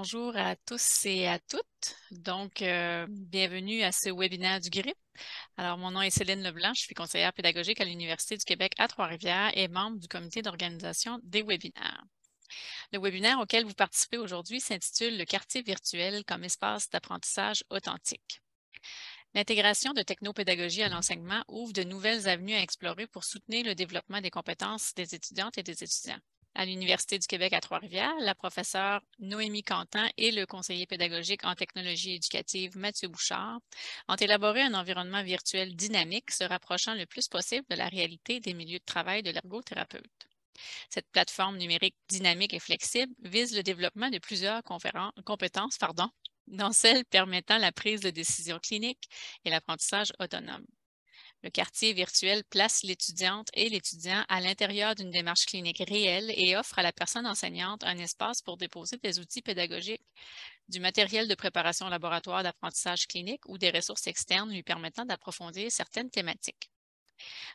Bonjour à tous et à toutes. Donc, euh, bienvenue à ce webinaire du GRIP. Alors, mon nom est Céline Leblanc, je suis conseillère pédagogique à l'Université du Québec à Trois-Rivières et membre du comité d'organisation des webinaires. Le webinaire auquel vous participez aujourd'hui s'intitule Le quartier virtuel comme espace d'apprentissage authentique. L'intégration de technopédagogie à l'enseignement ouvre de nouvelles avenues à explorer pour soutenir le développement des compétences des étudiantes et des étudiants à l'Université du Québec à Trois-Rivières, la professeure Noémie Quentin et le conseiller pédagogique en technologie éducative Mathieu Bouchard ont élaboré un environnement virtuel dynamique se rapprochant le plus possible de la réalité des milieux de travail de l'ergothérapeute. Cette plateforme numérique dynamique et flexible vise le développement de plusieurs compétences, pardon, dont celles permettant la prise de décision clinique et l'apprentissage autonome. Le quartier virtuel place l'étudiante et l'étudiant à l'intérieur d'une démarche clinique réelle et offre à la personne enseignante un espace pour déposer des outils pédagogiques, du matériel de préparation laboratoire d'apprentissage clinique ou des ressources externes lui permettant d'approfondir certaines thématiques.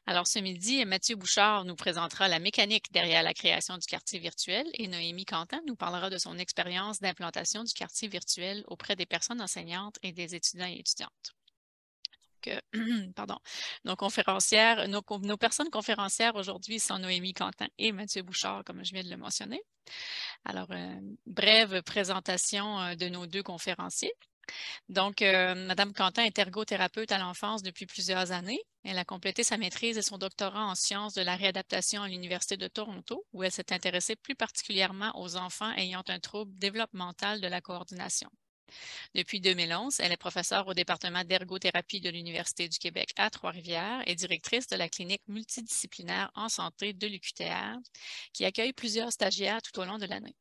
Alors ce midi, Mathieu Bouchard nous présentera la mécanique derrière la création du quartier virtuel et Noémie Quentin nous parlera de son expérience d'implantation du quartier virtuel auprès des personnes enseignantes et des étudiants et étudiantes. pardon, nos conférencières, nos, personnes conférencières aujourd'hui sont Noémie Quentin et Mathieu Bouchard, comme je viens de le mentionner. Alors, euh, brève présentation euh, de nos deux conférenciers. Donc, euh, Madame Quentin est ergothérapeute à l'enfance depuis plusieurs années. Elle a complété sa maîtrise et son doctorat en sciences de la réadaptation à l'Université de Toronto, où elle s'est intéressée plus particulièrement aux enfants ayant un trouble développemental de la coordination. Depuis 2011, elle est professeure au département d'ergothérapie de l'Université du Québec à Trois-Rivières et directrice de la clinique multidisciplinaire en santé de l'UQTR, qui accueille plusieurs stagiaires tout au long de l'année.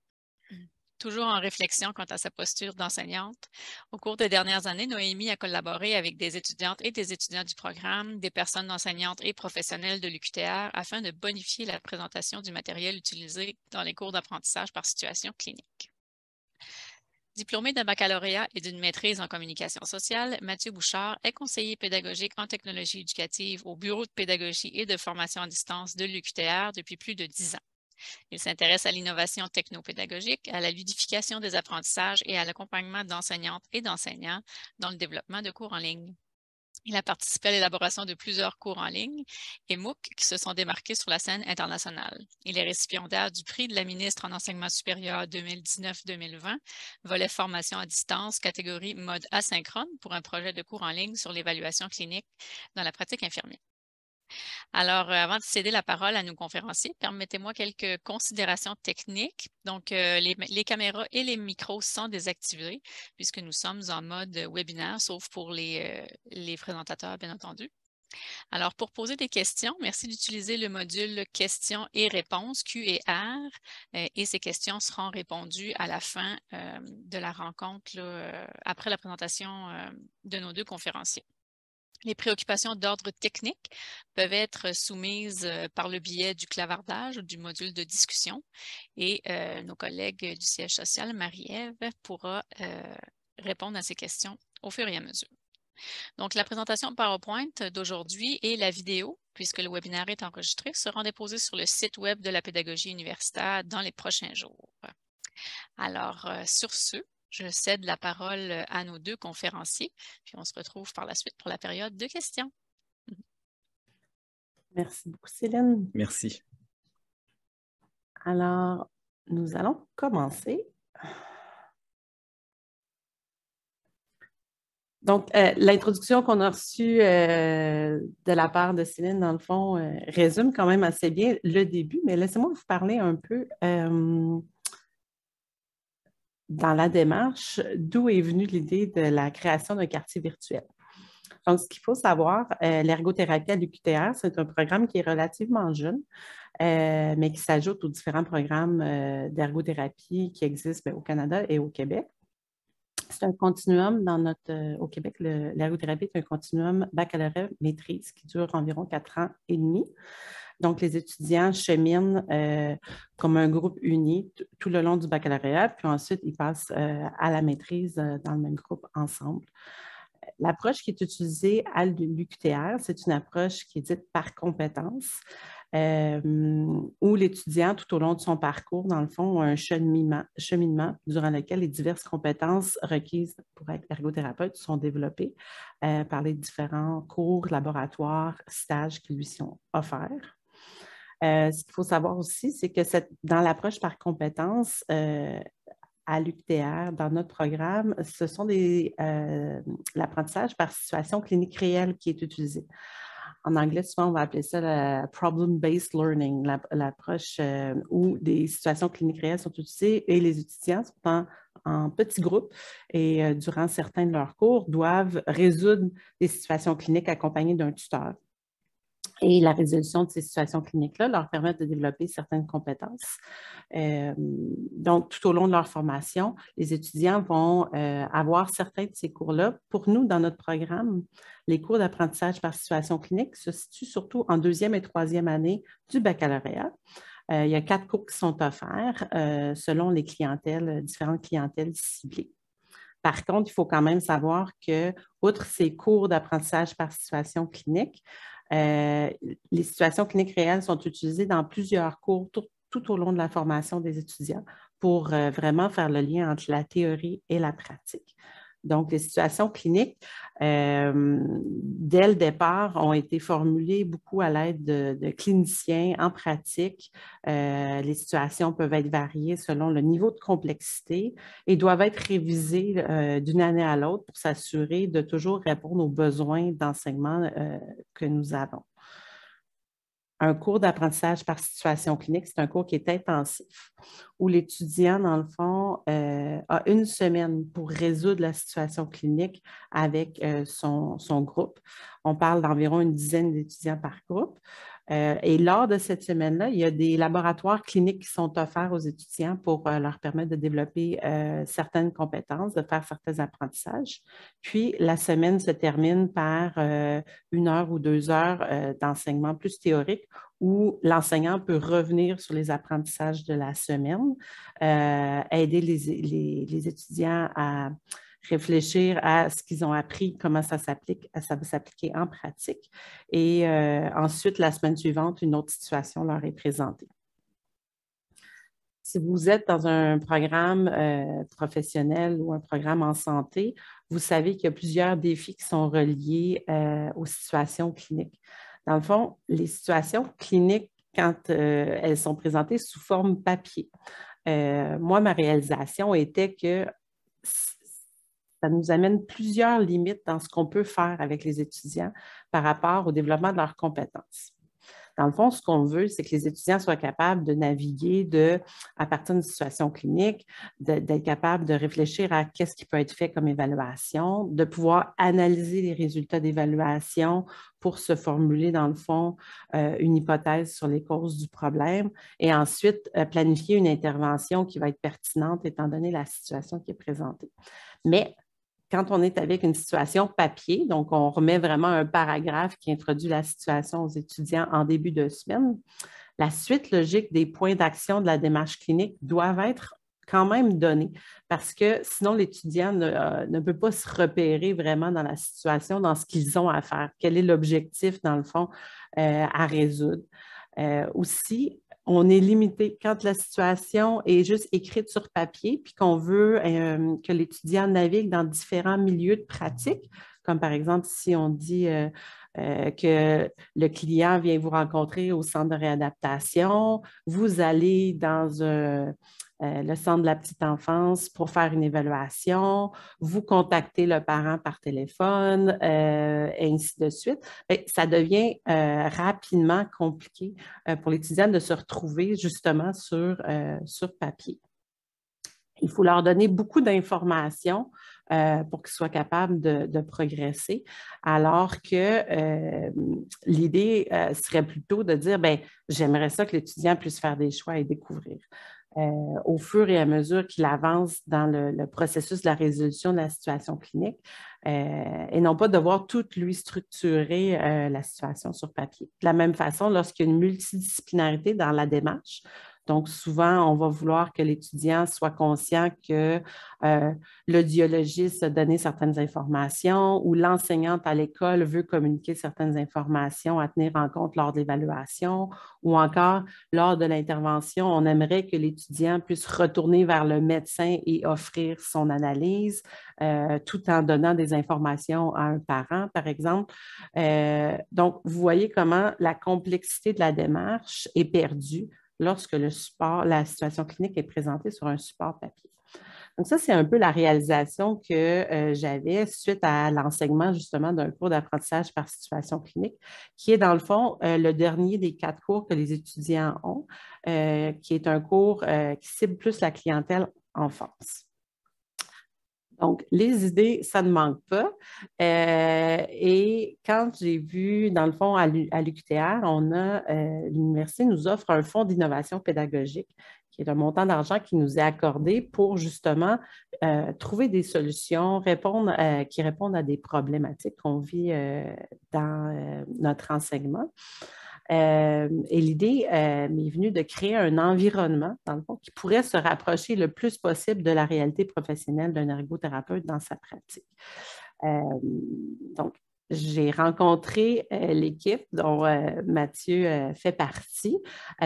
Mm. Toujours en réflexion quant à sa posture d'enseignante, au cours des dernières années, Noémie a collaboré avec des étudiantes et des étudiants du programme, des personnes enseignantes et professionnelles de l'UQTR afin de bonifier la présentation du matériel utilisé dans les cours d'apprentissage par situation clinique. Diplômé d'un baccalauréat et d'une maîtrise en communication sociale, Mathieu Bouchard est conseiller pédagogique en technologie éducative au Bureau de pédagogie et de formation à distance de l'UQTR depuis plus de dix ans. Il s'intéresse à l'innovation technopédagogique, à la ludification des apprentissages et à l'accompagnement d'enseignantes et d'enseignants dans le développement de cours en ligne. Il a participé à l'élaboration de plusieurs cours en ligne et MOOC qui se sont démarqués sur la scène internationale. Il est récipiendaire du prix de la ministre en enseignement supérieur 2019-2020, volet formation à distance, catégorie mode asynchrone pour un projet de cours en ligne sur l'évaluation clinique dans la pratique infirmière. Alors, euh, avant de céder la parole à nos conférenciers, permettez-moi quelques considérations techniques. Donc, euh, les, caméras et les micros sont désactivés puisque nous sommes en mode webinaire, sauf pour euh, les, présentateurs, bien entendu. Alors, pour poser des questions, merci d'utiliser le module questions et réponses, Q et ces questions seront répondues à la fin de la rencontre, après la présentation de nos deux conférenciers. Les préoccupations d'ordre technique peuvent être soumises euh, par le biais du clavardage ou du module de discussion et euh, nos collègues du siège social, Marie-Ève, pourra euh, répondre à ces questions au fur et à mesure. Donc, la présentation PowerPoint d'aujourd'hui et la vidéo, puisque le webinaire est enregistré, seront déposées sur le site web de la pédagogie universitaire dans les prochains jours. Alors, sur ce, je cède la parole euh, à nos deux conférenciers, puis on se retrouve par la suite pour la période de questions. Merci beaucoup, Céline. Merci. Alors, nous allons commencer. Donc, euh, l'introduction qu'on a reçue euh, de la part de Céline, dans le fond, résume quand même assez bien le début, mais laissez-moi vous parler un peu dans la démarche, d'où est venue l'idée de la création d'un quartier virtuel. Donc, ce qu'il faut savoir, euh, l'ergothérapie à l'UQTR, c'est un programme qui est relativement jeune, euh, mais qui s'ajoute aux différents programmes euh, d'ergothérapie qui existent ben, au Canada et au Québec. C'est un continuum dans notre, au Québec, l'ergothérapie est un continuum baccalauréat maîtrise qui dure environ quatre ans et demi. Donc, les étudiants cheminent euh, comme un groupe uni tout le long du baccalauréat, puis ensuite, ils passent euh, à la maîtrise euh, dans le même groupe ensemble. L'approche qui est utilisée à l'UQTR, c'est une approche qui est dite par compétence, où l'étudiant, tout au long de son parcours, dans le fond, a un cheminement, durant lequel les diverses compétences requises pour être ergothérapeute sont développées par les différents cours, laboratoires, stages qui lui sont offerts. Euh, ce qu'il faut savoir aussi, c'est que dans l'approche par compétences, euh, à l'UPTR, dans notre programme, ce sont euh, l'apprentissage par situation clinique réelle qui est utilisé. En anglais, souvent, on va appeler ça le problem-based learning, l'approche où des situations cliniques réelles sont utilisées et les étudiants sont en, petits groupes et durant certains de leurs cours doivent résoudre des situations cliniques accompagnées d'un tuteur et la résolution de ces situations cliniques-là leur permet de développer certaines compétences. Euh, donc, tout au long de leur formation, les étudiants vont euh, avoir certains de ces cours-là. Pour nous, dans notre programme, les cours d'apprentissage par situation clinique se situent surtout en deuxième et troisième année du baccalauréat. Euh, il y a quatre cours qui sont offerts selon les clientèles, différentes clientèles ciblées. Par contre, il faut quand même savoir que, outre ces cours d'apprentissage par situation clinique, euh, les situations cliniques réelles sont utilisées dans plusieurs cours tout, au long de la formation des étudiants pour euh, vraiment faire le lien entre la théorie et la pratique. Donc, les situations cliniques, euh, dès le départ, ont été formulées beaucoup à l'aide de, cliniciens en pratique. Euh, les situations peuvent être variées selon le niveau de complexité et doivent être révisées euh, d'une année à l'autre pour s'assurer de toujours répondre aux besoins d'enseignement que nous avons un cours d'apprentissage par situation clinique. C'est un cours qui est intensif, où l'étudiant, dans le fond, euh, a une semaine pour résoudre la situation clinique avec euh, son, groupe. On parle d'environ une dizaine d'étudiants par groupe. Euh, et lors de cette semaine-là, il y a des laboratoires cliniques qui sont offerts aux étudiants pour euh, leur permettre de développer euh, certaines compétences, de faire certains apprentissages. Puis la semaine se termine par une heure ou deux heures d'enseignement plus théorique où l'enseignant peut revenir sur les apprentissages de la semaine, aider les étudiants à réfléchir à ce qu'ils ont appris, comment ça s'applique, ça va s'appliquer en pratique. Et euh, ensuite, la semaine suivante, une autre situation leur est présentée. Si vous êtes dans un programme euh, professionnel ou un programme en santé, vous savez qu'il y a plusieurs défis qui sont reliés euh, aux situations cliniques. Dans le fond, les situations cliniques, quand elles sont présentées sous forme papier, moi, ma réalisation était que ça nous amène plusieurs limites dans ce qu'on peut faire avec les étudiants par rapport au développement de leurs compétences. Dans le fond, ce qu'on veut, c'est que les étudiants soient capables de naviguer de, à partir d'une situation clinique, d'être capables de réfléchir à qu'est-ce qui peut être fait comme évaluation, de pouvoir analyser les résultats d'évaluation pour se formuler, dans le fond, euh, une hypothèse sur les causes du problème et ensuite euh, planifier une intervention qui va être pertinente étant donné la situation qui est présentée. Mais quand on est avec une situation papier, donc on remet vraiment un paragraphe qui introduit la situation aux étudiants en début de semaine, la suite logique des points d'action de la démarche clinique doivent être quand même donnés, parce que sinon l'étudiant ne, euh, peut pas se repérer vraiment dans la situation, dans ce qu'ils ont à faire, quel est l'objectif dans le fond euh, à résoudre. Euh, aussi, on est limité. Quand la situation est juste écrite sur papier, puis qu'on veut euh, que l'étudiant navigue dans différents milieux de pratique, comme par exemple si on dit euh, euh, que le client vient vous rencontrer au centre de réadaptation, vous allez dans un euh, le centre de la petite enfance pour faire une évaluation, vous contacter le parent par téléphone, et euh, ainsi de suite. Ben, ça devient euh, rapidement compliqué pour l'étudiant de se retrouver justement sur, papier. Il faut leur donner beaucoup d'informations pour qu'ils soient capables de, progresser, alors que l'idée serait plutôt de dire, ben, j'aimerais ça que l'étudiant puisse faire des choix et découvrir. Euh, au fur et à mesure qu'il avance dans le, processus de la résolution de la situation clinique euh, et non pas devoir tout lui structurer euh, la situation sur papier. De la même façon, lorsqu'il y a une multidisciplinarité dans la démarche, donc, souvent, on va vouloir que l'étudiant soit conscient que euh, l'audiologiste a donné certaines informations ou l'enseignante à l'école veut communiquer certaines informations à tenir en compte lors de l'évaluation ou encore lors de l'intervention. On aimerait que l'étudiant puisse retourner vers le médecin et offrir son analyse euh, tout en donnant des informations à un parent, par exemple. Euh, donc, vous voyez comment la complexité de la démarche est perdue lorsque le support, la situation clinique est présentée sur un support papier. Donc ça, c'est un peu la réalisation que euh, j'avais suite à l'enseignement justement d'un cours d'apprentissage par situation clinique, qui est dans le fond euh, le dernier des quatre cours que les étudiants ont, euh, qui est un cours qui cible plus la clientèle enfance. Donc, les idées, ça ne manque pas. Euh, et quand j'ai vu, dans le fond, à l'UQTR, on a euh, l'université nous offre un fonds d'innovation pédagogique, qui est un montant d'argent qui nous est accordé pour justement euh, trouver des solutions, qui répondent à des problématiques qu'on vit dans notre enseignement. Euh, et l'idée euh, m'est venue de créer un environnement, dans le fond, qui pourrait se rapprocher le plus possible de la réalité professionnelle d'un ergothérapeute dans sa pratique. Euh, donc, j'ai rencontré l'équipe dont Mathieu fait partie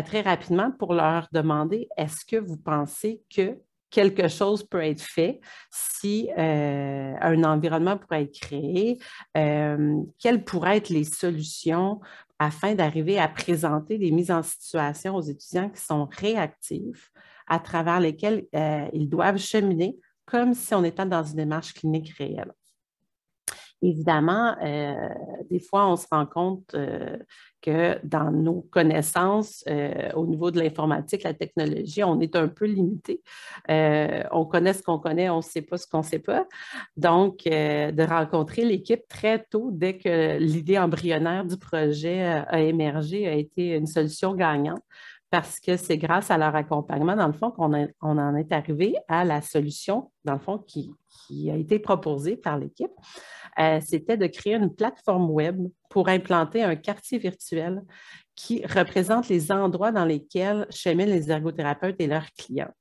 très rapidement pour leur demander est-ce que vous pensez que quelque chose peut être fait si un environnement pourrait être créé, quelles pourraient être les solutions afin d'arriver à présenter des mises en situation aux étudiants qui sont réactifs, à travers lesquels euh, ils doivent cheminer comme si on était dans une démarche clinique réelle. Évidemment, euh, des fois, on se rend compte euh, que dans nos connaissances euh, au niveau de l'informatique, la technologie, on est un peu limité. on connaît ce qu'on connaît, on ne sait pas ce qu'on ne sait pas. Donc, de rencontrer l'équipe très tôt, dès que l'idée embryonnaire du projet a émergé, a été une solution gagnante parce que c'est grâce à leur accompagnement, dans le fond, qu'on en est arrivé à la solution, dans le fond, qui, a été proposée par l'équipe. Euh, c'était de créer une plateforme web pour implanter un quartier virtuel qui représente les endroits dans lesquels cheminent les ergothérapeutes et leurs clients.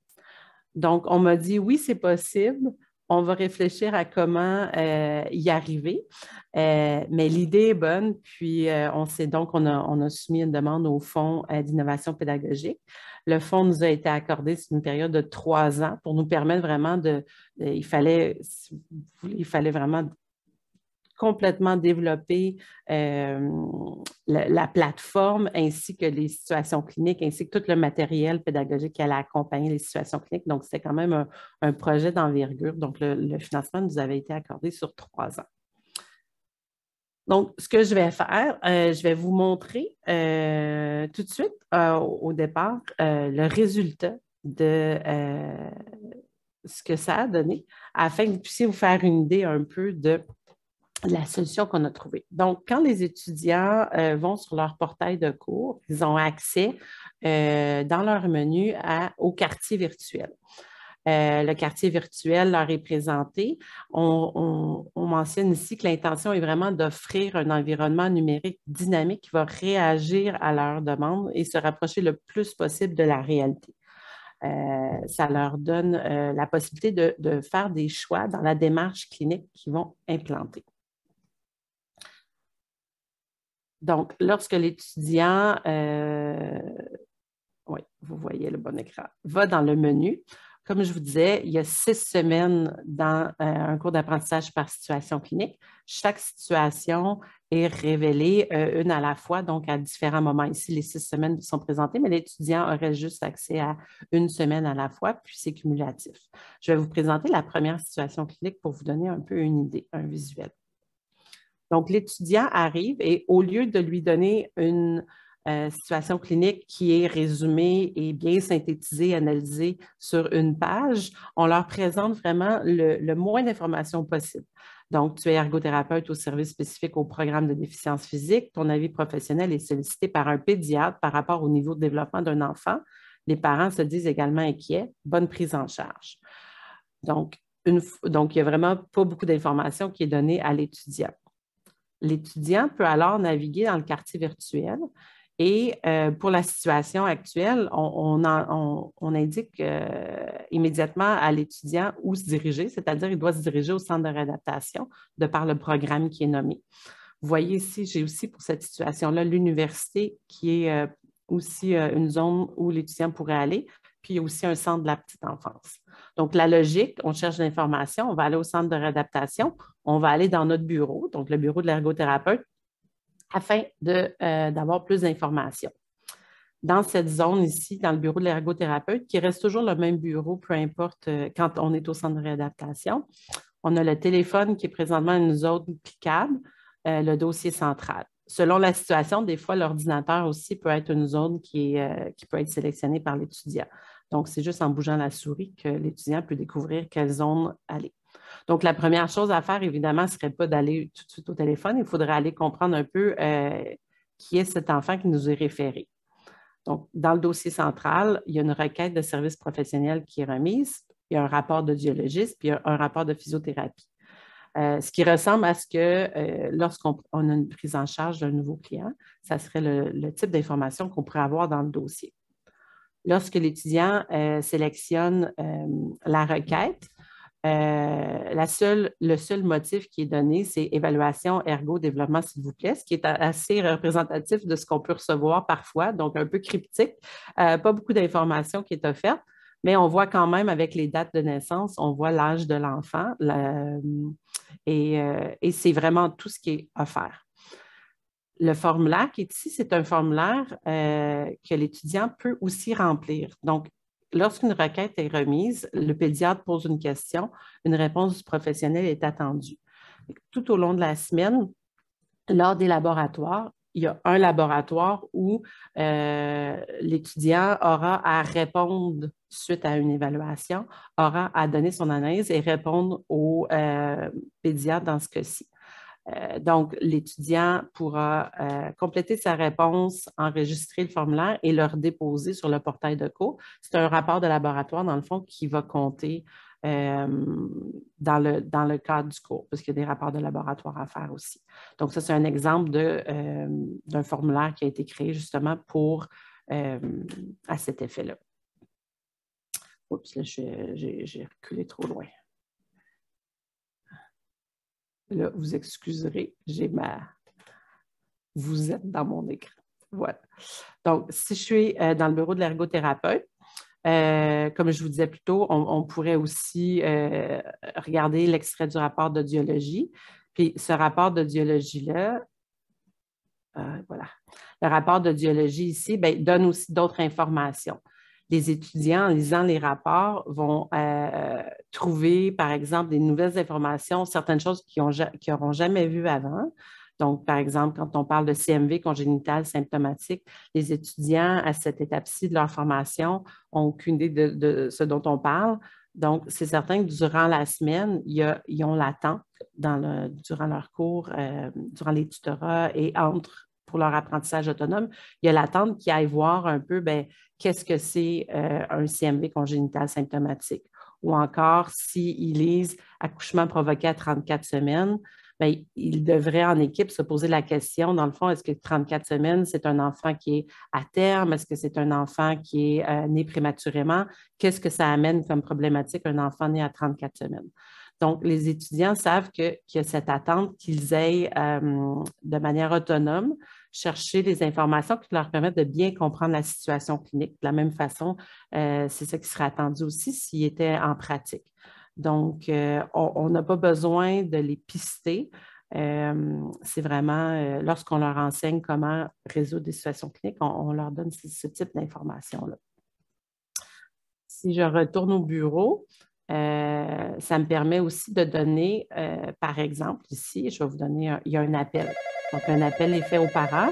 Donc, on m'a dit oui, c'est possible on va réfléchir à comment euh, y arriver. Euh, mais l'idée est bonne, puis euh, on sait donc on a, soumis une demande au Fonds d'innovation pédagogique. Le fonds nous a été accordé sur une période de trois ans pour nous permettre vraiment de, il fallait, il fallait vraiment complètement développé euh, la, plateforme ainsi que les situations cliniques, ainsi que tout le matériel pédagogique qui allait accompagner les situations cliniques. Donc, c'était quand même un, projet d'envergure. Donc, le, financement nous avait été accordé sur trois ans. Donc, ce que je vais faire, euh, je vais vous montrer euh, tout de suite au départ le résultat de ce que ça a donné afin que vous puissiez vous faire une idée un peu de la solution qu'on a trouvée. Donc, quand les étudiants euh, vont sur leur portail de cours, ils ont accès euh, dans leur menu au quartier virtuel. Euh, le quartier virtuel leur est présenté. On, mentionne ici que l'intention est vraiment d'offrir un environnement numérique dynamique qui va réagir à leurs demandes et se rapprocher le plus possible de la réalité. ça leur donne la possibilité de, de, faire des choix dans la démarche clinique qu'ils vont implanter. Donc, lorsque l'étudiant, euh, oui, vous voyez le bon écran, va dans le menu, comme je vous disais, il y a six semaines dans euh, un cours d'apprentissage par situation clinique. Chaque situation est révélée euh, une à la fois, donc à différents moments. Ici, les six semaines sont présentées, mais l'étudiant aurait juste accès à une semaine à la fois, puis c'est cumulatif. Je vais vous présenter la première situation clinique pour vous donner un peu une idée, un visuel. Donc, l'étudiant arrive et au lieu de lui donner une euh, situation clinique qui est résumée et bien synthétisée, analysée sur une page, on leur présente vraiment le, moins d'informations possible. Donc, tu es ergothérapeute au service spécifique au programme de déficience physique. Ton avis professionnel est sollicité par un pédiatre par rapport au niveau de développement d'un enfant. Les parents se disent également inquiets. Bonne prise en charge. Donc, donc il n'y a vraiment pas beaucoup d'informations qui est donnée à l'étudiant. L'étudiant peut alors naviguer dans le quartier virtuel. Et euh, pour la situation actuelle, on, indique euh, immédiatement à l'étudiant où se diriger, c'est-à-dire il doit se diriger au centre de réadaptation de par le programme qui est nommé. Vous voyez ici, j'ai aussi pour cette situation-là l'université qui est euh, aussi une zone où l'étudiant pourrait aller puis aussi un centre de la petite enfance. Donc, la logique, on cherche l'information, on va aller au centre de réadaptation, on va aller dans notre bureau, donc le bureau de l'ergothérapeute, afin euh, d'avoir plus d'informations. Dans cette zone ici, dans le bureau de l'ergothérapeute, qui reste toujours le même bureau, peu importe euh, quand on est au centre de réadaptation, on a le téléphone qui est présentement une zone cliquable, le dossier central. Selon la situation, des fois, l'ordinateur aussi peut être une zone qui, euh, qui peut être sélectionnée par l'étudiant. Donc, c'est juste en bougeant la souris que l'étudiant peut découvrir quelle zone aller. Donc, la première chose à faire, évidemment, ne serait pas d'aller tout de suite au téléphone. Il faudrait aller comprendre un peu euh, qui est cet enfant qui nous est référé. Donc, dans le dossier central, il y a une requête de service professionnel qui est remise, il y a un rapport de biologiste, puis il y a un rapport de physiothérapie. Euh, ce qui ressemble à ce que euh, lorsqu'on a une prise en charge d'un nouveau client, ça serait le type d'information qu'on pourrait avoir dans le dossier lorsque l'étudiant euh, sélectionne euh, la requête, euh, la seule, le seul motif qui est donné, c'est évaluation, ergo, développement, s'il vous plaît, ce qui est assez représentatif de ce qu'on peut recevoir parfois, donc un peu cryptique, pas beaucoup d'informations qui est offerte, mais on voit quand même avec les dates de naissance, on voit l'âge de l'enfant, et c'est vraiment tout ce qui est offert le formulaire qui est ici, c'est un formulaire euh, que l'étudiant peut aussi remplir. Donc, lorsqu'une requête est remise, le pédiatre pose une question, une réponse du professionnel est attendue. Tout au long de la semaine, lors des laboratoires, il y a un laboratoire où euh, l'étudiant aura à répondre suite à une évaluation, aura à donner son analyse et répondre au euh, pédiatre dans ce cas-ci. Euh, donc, l'étudiant pourra euh, compléter sa réponse, enregistrer le formulaire et le redéposer sur le portail de cours. C'est un rapport de laboratoire, dans le fond, qui va compter euh, dans, le, dans le cadre du cours, parce qu'il y a des rapports de laboratoire à faire aussi. Donc, ça, c'est un exemple d'un formulaire qui a été créé justement pour à cet effet-là. Oups, là, j'ai reculé trop loin. Là, vous excuserez, j'ai ma... Vous êtes dans mon écran. Voilà. Donc, si je suis euh, dans le bureau de l'ergothérapeute, euh, comme je vous disais plus tôt, on, pourrait aussi euh, regarder l'extrait du rapport d'audiologie. Puis ce rapport d'audiologie-là, voilà. Le rapport d'audiologie ici ben, donne aussi d'autres informations les étudiants, en lisant les rapports, vont euh, euh, trouver, par exemple, des nouvelles informations, certaines choses qu'ils n'auront jamais vues avant. Donc, par exemple, quand on parle de CMV congénital symptomatique, les étudiants à cette étape-ci de leur formation n'ont aucune idée de, ce dont on parle. Donc, c'est certain que durant la semaine, ils ont l'attente durant leur cours, euh, durant les tutorats et entre pour leur apprentissage autonome, il y a l'attente qu'ils aillent voir un peu ben, qu'est-ce que c'est euh, un CMV congénital symptomatique. Ou encore, s'ils lisent accouchement provoqué à 34 semaines, ben, ils devraient en équipe se poser la question, dans le fond, est-ce que 34 semaines, c'est un enfant qui est à terme? Est-ce que c'est un enfant qui est euh, né prématurément? Qu'est-ce que ça amène comme problématique un enfant né à 34 semaines? Donc, les étudiants savent qu'il y a cette attente qu'ils aillent euh, de manière autonome chercher les informations qui leur permettent de bien comprendre la situation clinique. De la même façon, euh, c'est ce qui serait attendu aussi s'ils étaient en pratique. Donc, euh, on n'a pas besoin de les pister. c'est vraiment lorsqu'on leur enseigne comment résoudre des situations cliniques, on, leur donne ce type d'informations-là. Si je retourne au bureau, euh, ça me permet aussi de donner, euh, par exemple, ici, je vais vous donner, il y a un appel. Donc, un appel est fait aux parents.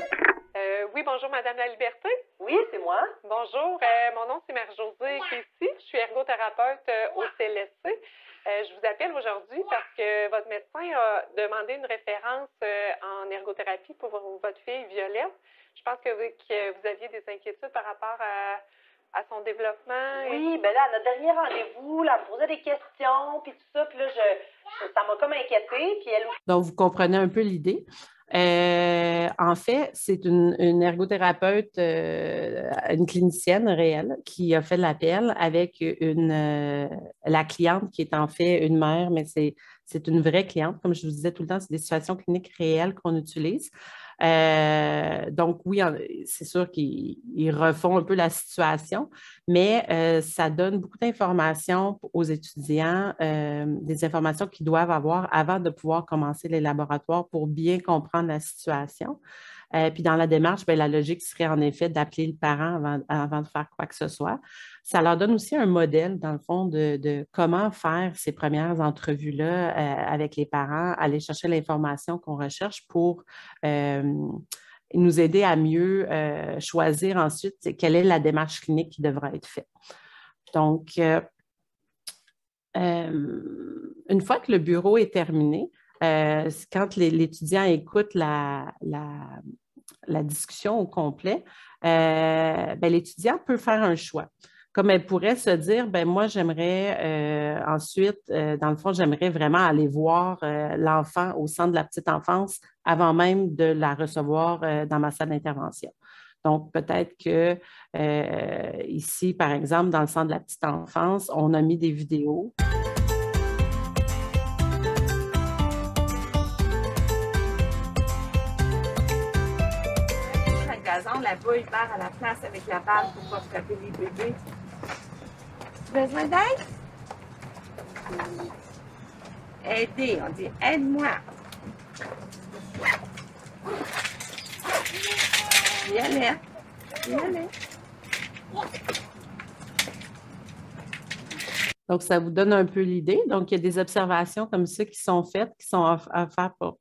Euh, oui, bonjour, Madame la Liberté. Oui, c'est moi. Bonjour, mon nom c'est Marie-Josée ici. Je suis ergothérapeute au CLSC. je vous appelle aujourd'hui parce que votre médecin a demandé une référence en ergothérapie pour votre fille Violette. Je pense que vous aviez des inquiétudes par rapport à à son développement. Oui, ben là, à notre dernier rendez-vous, là, elle me posait des questions, puis tout ça, puis là, je, ça m'a comme inquiétée, puis elle... Donc, vous comprenez un peu l'idée. Euh, en fait, c'est une, ergothérapeute, euh, une clinicienne réelle qui a fait l'appel avec une, euh, la cliente qui est en fait une mère, mais c'est une vraie cliente. Comme je vous disais tout le temps, c'est des situations cliniques réelles qu'on utilise. Euh, donc, oui, c'est sûr qu'ils refont un peu la situation, mais euh, ça donne beaucoup d'informations aux étudiants, euh, des informations qu'ils doivent avoir avant de pouvoir commencer les laboratoires pour bien comprendre la situation. puis dans la démarche, ben, la logique serait en effet d'appeler le parent avant de faire quoi que ce soit ça leur donne aussi un modèle, dans le fond, de, comment faire ces premières entrevues-là euh, avec les parents, aller chercher l'information qu'on recherche pour euh, nous aider à mieux euh, choisir ensuite quelle est la démarche clinique qui devra être faite. Donc, une fois que le bureau est terminé, quand l'étudiant écoute la, discussion au complet, ben, l'étudiant peut faire un choix comme elle pourrait se dire, ben moi, j'aimerais euh, ensuite, euh, dans le fond, j'aimerais vraiment aller voir euh, l'enfant au centre de la petite enfance avant même de la recevoir dans ma salle d'intervention. Donc, peut-être que ici, par exemple, dans le centre de la petite enfance, on a mis des vidéos. La part à la place avec la balle pour pas frapper les bébés besoin d'aide? d'aide? Aidez, on dit aide-moi. Donc, ça vous donne un peu l'idée. Donc, il y a des observations comme ça qui sont faites, qui sont offertes pour,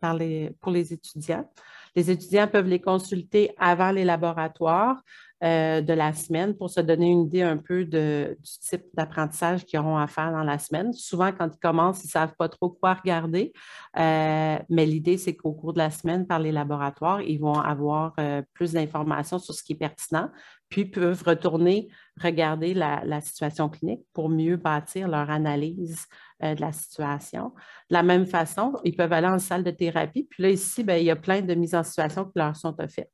pour les étudiants. Les étudiants peuvent les consulter avant les laboratoires. Euh, de la semaine pour se donner une idée un peu du type d'apprentissage qu'ils auront à faire dans la semaine. Souvent, quand ils commencent, ils ne savent pas trop quoi regarder, euh, mais l'idée, c'est qu'au cours de la semaine, par les laboratoires, ils vont avoir euh, plus d'informations sur ce qui est pertinent, puis peuvent retourner regarder la, situation clinique pour mieux bâtir leur analyse de la situation. De la même façon, ils peuvent aller en salle de thérapie, puis là, ici, ben, il y a plein de mises en situation qui leur sont offertes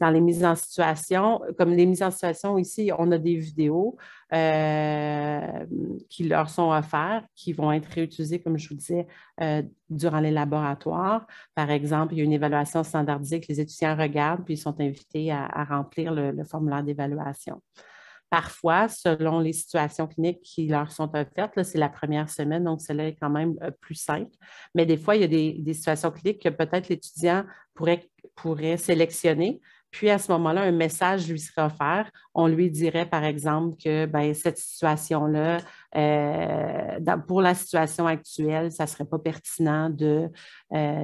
dans les mises en situation, comme les mises en situation ici, on a des vidéos euh, qui leur sont offertes, qui vont être réutilisées, comme je vous disais, euh, durant les laboratoires. Par exemple, il y a une évaluation standardisée que les étudiants regardent, puis ils sont invités à, remplir le, formulaire d'évaluation. Parfois, selon les situations cliniques qui leur sont offertes, c'est la première semaine, donc cela est quand même euh, plus simple. Mais des fois, il y a des, situations cliniques que peut-être l'étudiant pourrait sélectionner, puis à ce moment-là, un message lui serait offert. On lui dirait, par exemple, que ben, cette situation-là, euh, pour la situation actuelle, ça ne serait pas pertinent euh,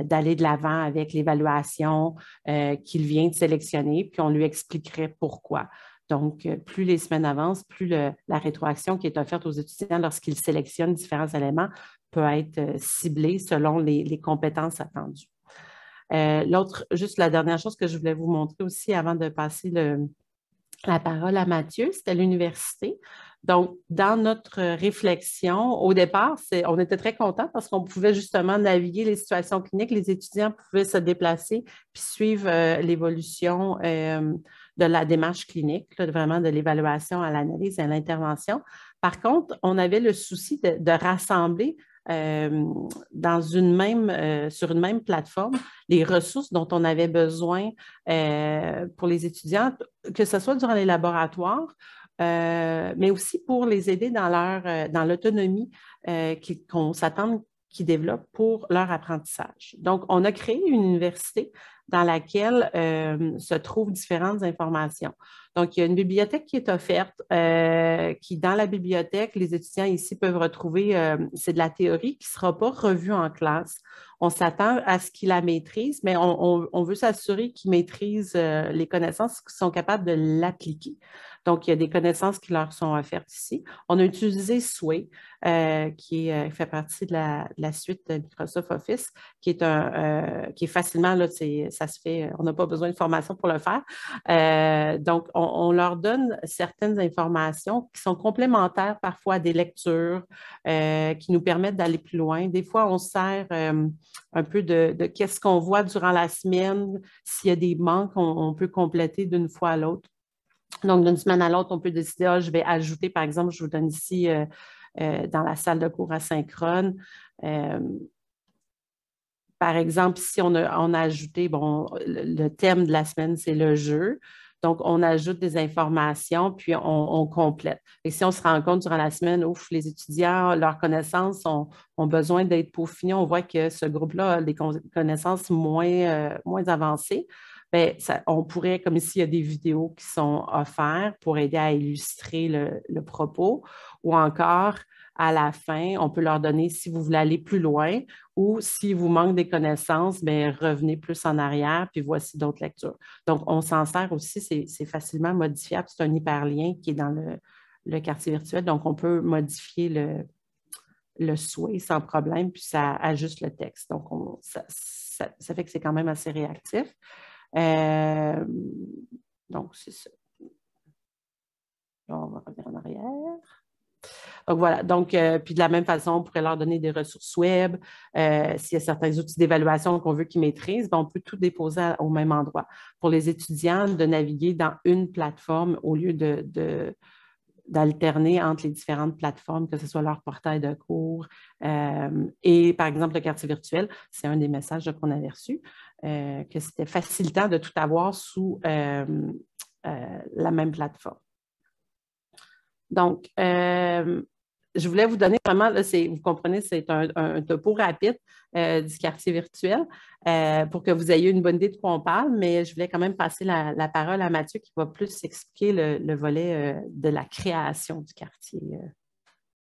d'aller de, l'avant avec l'évaluation euh, qu'il vient de sélectionner, puis on lui expliquerait pourquoi. Donc, plus les semaines avancent, plus la rétroaction qui est offerte aux étudiants lorsqu'ils sélectionnent différents éléments peut être ciblée selon les compétences attendues. Euh, l'autre, juste la dernière chose que je voulais vous montrer aussi avant de passer la parole à Mathieu, c'était l'université. Donc, dans notre réflexion, au départ, on était très contents parce qu'on pouvait justement naviguer les situations cliniques. Les étudiants pouvaient se déplacer puis suivre euh, l'évolution euh, de la démarche clinique, vraiment de l'évaluation à l'analyse et à l'intervention. Par contre, on avait le souci de rassembler euh, dans même, euh, sur une même plateforme les ressources dont on avait besoin euh, pour les étudiants, que ce soit durant les laboratoires, mais aussi pour les aider dans leur dans l'autonomie qu'on s'attend qu'ils développent pour leur apprentissage. Donc, on a créé une université dans laquelle euh, se trouvent différentes informations. Donc, il y a une bibliothèque qui est offerte, euh, qui, dans la bibliothèque, les étudiants ici peuvent retrouver, euh, c'est de la théorie qui ne sera pas revue en classe. On s'attend à ce qu'ils la maîtrisent, mais on, on veut s'assurer qu'ils maîtrisent les connaissances, qui sont capables de l'appliquer. Donc, il y a des connaissances qui leur sont offertes ici. On a utilisé Sway, euh, qui euh, fait partie de la, suite Microsoft Office, qui est, un, euh, qui est facilement, là, ça se fait, on n'a pas besoin de formation pour le faire. donc, on, leur donne certaines informations qui sont complémentaires parfois à des lectures, qui nous permettent d'aller plus loin. Des fois, on sert un peu de, qu'est-ce qu'on voit durant la semaine. S'il y a des manques, on peut compléter d'une fois à l'autre. Donc, d'une semaine à l'autre, on peut décider, ah, je vais ajouter, par exemple, je vous donne ici euh, euh, dans la salle de cours asynchrone. Euh, par exemple, si on a, ajouté, bon, le, thème de la semaine, c'est le jeu. Donc, on ajoute des informations, puis on, complète. Et si on se rend compte durant la semaine, ouf, les étudiants, leurs connaissances ont, besoin d'être peaufinées. on voit que ce groupe-là a des connaissances moins avancées. Ben, on pourrait, comme ici, il y a des vidéos qui sont offertes pour aider à illustrer le, propos ou encore à la fin, on peut leur donner si vous voulez aller plus loin ou si vous manque des connaissances, bien, revenez plus en arrière, puis voici d'autres lectures. Donc, on s'en sert aussi, c'est facilement modifiable. C'est un hyperlien qui est dans le, quartier virtuel, donc on peut modifier le, le, souhait sans problème, puis ça ajuste le texte. Donc, ça, fait que c'est quand même assez réactif. Euh, donc, c'est ça. On va revenir en arrière. Donc voilà, donc, euh, puis de la même façon, on pourrait leur donner des ressources web. Euh, s'il y a certains outils d'évaluation qu'on veut qu'ils maîtrisent, ben, on peut tout déposer au même endroit. Pour les étudiants, de naviguer dans une plateforme au lieu de d'alterner entre les différentes plateformes, que ce soit leur portail de cours euh, et, par exemple, le quartier virtuel. C'est un des messages qu'on avait reçus, euh, que c'était facilitant de tout avoir sous euh, la même plateforme. Donc, je voulais vous donner vraiment, vous comprenez, c'est un, topo rapide euh, du quartier virtuel euh, pour que vous ayez une bonne idée de quoi on parle, mais je voulais quand même passer la, parole à Mathieu qui va plus expliquer le, volet euh, de la création du quartier.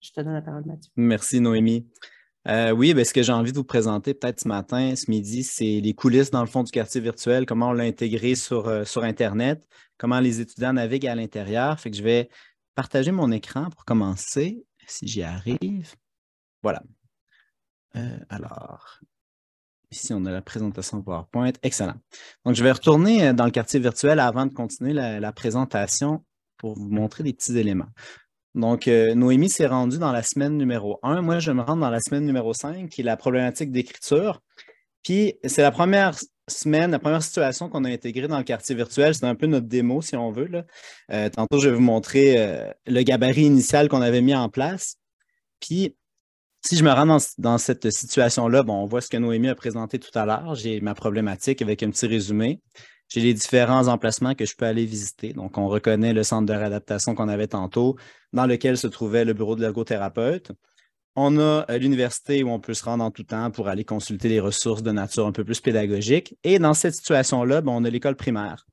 Je te donne la parole, Mathieu. Merci, Noémie. oui, ben, ce que j'ai envie de vous présenter peut-être ce matin, ce midi, c'est les coulisses dans le fond du quartier virtuel, comment on l'a intégré sur, sur Internet, comment les étudiants naviguent à l'intérieur. Fait que je vais partager mon écran pour commencer si j'y arrive. Voilà. Euh, alors, ici, on a la présentation PowerPoint. Excellent. Donc, je vais retourner euh, dans le quartier virtuel avant de continuer la, présentation pour vous montrer des petits éléments. Donc, euh, Noémie s'est rendue dans la semaine numéro 1. Moi, je me rends dans la semaine numéro 5, qui est la problématique d'écriture. Puis, c'est la première semaine, la première situation qu'on a intégrée dans le quartier virtuel, c'est un peu notre démo, si on veut. Euh, tantôt, je vais vous montrer euh, le gabarit initial qu'on avait mis en place. Puis, si je me rends dans, cette situation-là, on voit ce que Noémie a présenté tout à l'heure. J'ai ma problématique avec un petit résumé. J'ai les différents emplacements que je peux aller visiter. Donc, on reconnaît le centre de réadaptation qu'on avait tantôt, dans lequel se trouvait le bureau de l'ergothérapeute. On a euh, l'université où on peut se rendre en tout temps pour aller consulter les ressources de nature un peu plus pédagogique. Et dans cette situation-là, ben, on a l'école primaire.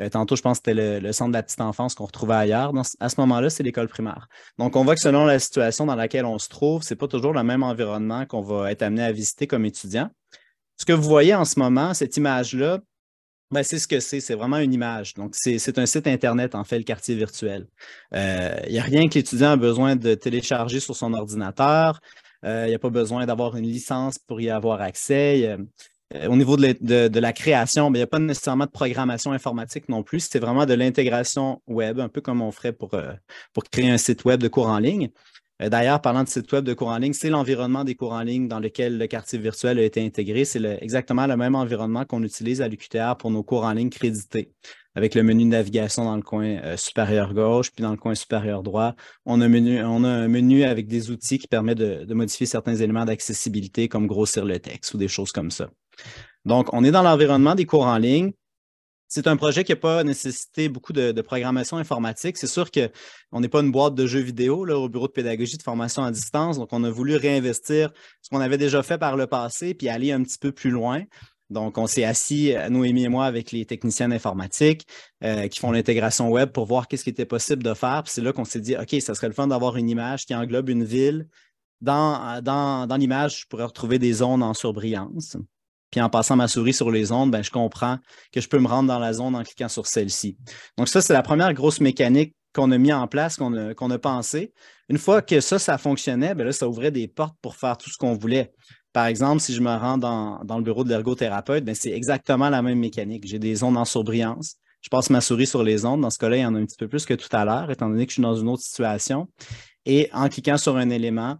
Euh, tantôt, je pense que c'était le, centre de la petite enfance qu'on retrouvait ailleurs. à ce moment-là, c'est l'école primaire. Donc, on voit que selon la situation dans laquelle on se trouve, ce n'est pas toujours le même environnement qu'on va être amené à visiter comme étudiant. Ce que vous voyez en ce moment, cette image-là, ben, c'est ce que c'est, c'est vraiment une image. Donc, c'est un site Internet, en fait, le quartier virtuel. Euh, il y n'y a rien que l'étudiant a besoin de télécharger sur son ordinateur. Euh, il n'y a pas besoin d'avoir une licence pour y avoir accès. Euh, au niveau de, la, de, la création, ben, il n'y a pas nécessairement de programmation informatique non plus. C'est vraiment de l'intégration web, un peu comme on ferait pour, pour créer un site web de cours en ligne. Euh, d'ailleurs, parlant de site web de cours en ligne, c'est l'environnement des cours en ligne dans lequel le quartier virtuel a été intégré. C'est exactement le même environnement qu'on utilise à l'UQTR pour nos cours en ligne crédités. Avec le menu de navigation dans le coin euh, supérieur gauche, puis dans le coin supérieur droit, on a, on a un menu avec des outils qui permettent de, de modifier certains éléments d'accessibilité, comme grossir le texte ou des choses comme ça. Donc, on est dans l'environnement des cours en ligne c'est un projet qui n'a pas nécessité beaucoup de, programmation informatique. C'est sûr qu'on n'est pas une boîte de jeux vidéo là, au bureau de pédagogie de formation à distance. Donc, on a voulu réinvestir ce qu'on avait déjà fait par le passé puis aller un petit peu plus loin. Donc, on s'est assis, euh, Noémie et moi, avec les techniciens d'informatique euh, qui font l'intégration web pour voir qu'est-ce qui était possible de faire. Puis c'est là qu'on s'est dit, OK, ça serait le fun d'avoir une image qui englobe une ville. Dans, euh, dans l'image, je pourrais retrouver des zones en surbrillance. Puis en passant ma souris sur les ondes, ben, je comprends que je peux me rendre dans la zone en cliquant sur celle-ci. Donc ça, c'est la première grosse mécanique qu'on a mis en place, qu'on a, pensée. pensé. Une fois que ça, ça fonctionnait, ben ça ouvrait des portes pour faire tout ce qu'on voulait. Par exemple, si je me rends dans, dans le bureau de l'ergothérapeute, ben, c'est exactement la même mécanique. J'ai des ondes en surbrillance. Je passe ma souris sur les ondes. Dans ce cas-là, il y en a un petit peu plus que tout à l'heure, étant donné que je suis dans une autre situation. Et en cliquant sur un élément,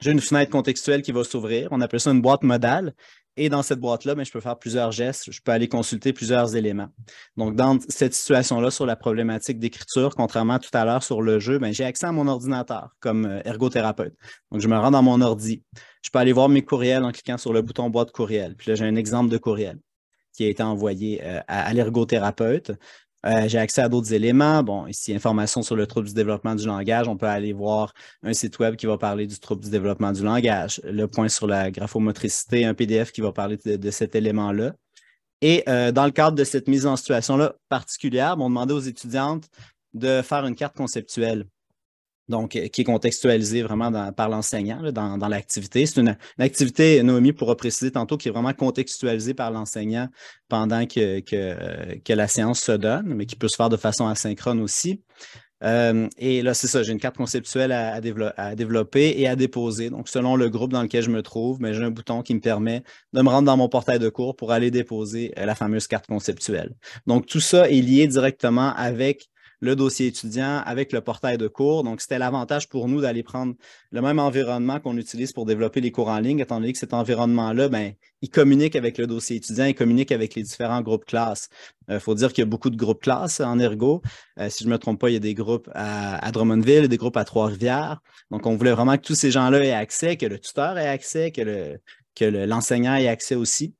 j'ai une fenêtre contextuelle qui va s'ouvrir. On appelle ça une boîte modale. Et dans cette boîte-là, je peux faire plusieurs gestes, je peux aller consulter plusieurs éléments. Donc, dans cette situation-là, sur la problématique d'écriture, contrairement à tout à l'heure sur le jeu, ben, j'ai accès à mon ordinateur comme euh, ergothérapeute. Donc, je me rends dans mon ordi. Je peux aller voir mes courriels en cliquant sur le bouton boîte courriel. Puis là, j'ai un exemple de courriel qui a été envoyé euh, à l'ergothérapeute. Euh, j'ai accès à d'autres éléments. Bon, ici, information sur le trouble du développement du langage. On peut aller voir un site web qui va parler du trouble du développement du langage, le point sur la graphomotricité, un PDF qui va parler de, cet élément-là. Et euh, dans le cadre de cette mise en situation-là particulière, on demandait aux étudiantes de faire une carte conceptuelle donc euh, qui est contextualisé vraiment par l'enseignant dans, l'activité. C'est une, activité, Noémie pourra préciser tantôt, qui est vraiment contextualisée par l'enseignant pendant que, euh, que, la séance se donne, mais qui peut se faire de façon asynchrone aussi. Euh, et là, c'est ça, j'ai une carte conceptuelle à, développer, à, développer et à déposer. Donc, selon le groupe dans lequel je me trouve, mais ben, j'ai un bouton qui me permet de me rendre dans mon portail de cours pour aller déposer la fameuse carte conceptuelle. Donc, tout ça est lié directement avec le dossier étudiant avec le portail de cours. Donc, c'était l'avantage pour nous d'aller prendre le même environnement qu'on utilise pour développer les cours en ligne, étant donné que cet environnement-là, ben, il communique avec le dossier étudiant, il communique avec les différents groupes classes. Il euh, faut dire qu'il y a beaucoup de groupes classes en ergo. Euh, si je ne me trompe pas, il y a des groupes à, à Drummondville, des groupes à Trois-Rivières. Donc, on voulait vraiment que tous ces gens-là aient accès, que le tuteur ait accès, que le, que l'enseignant ait accès aussi.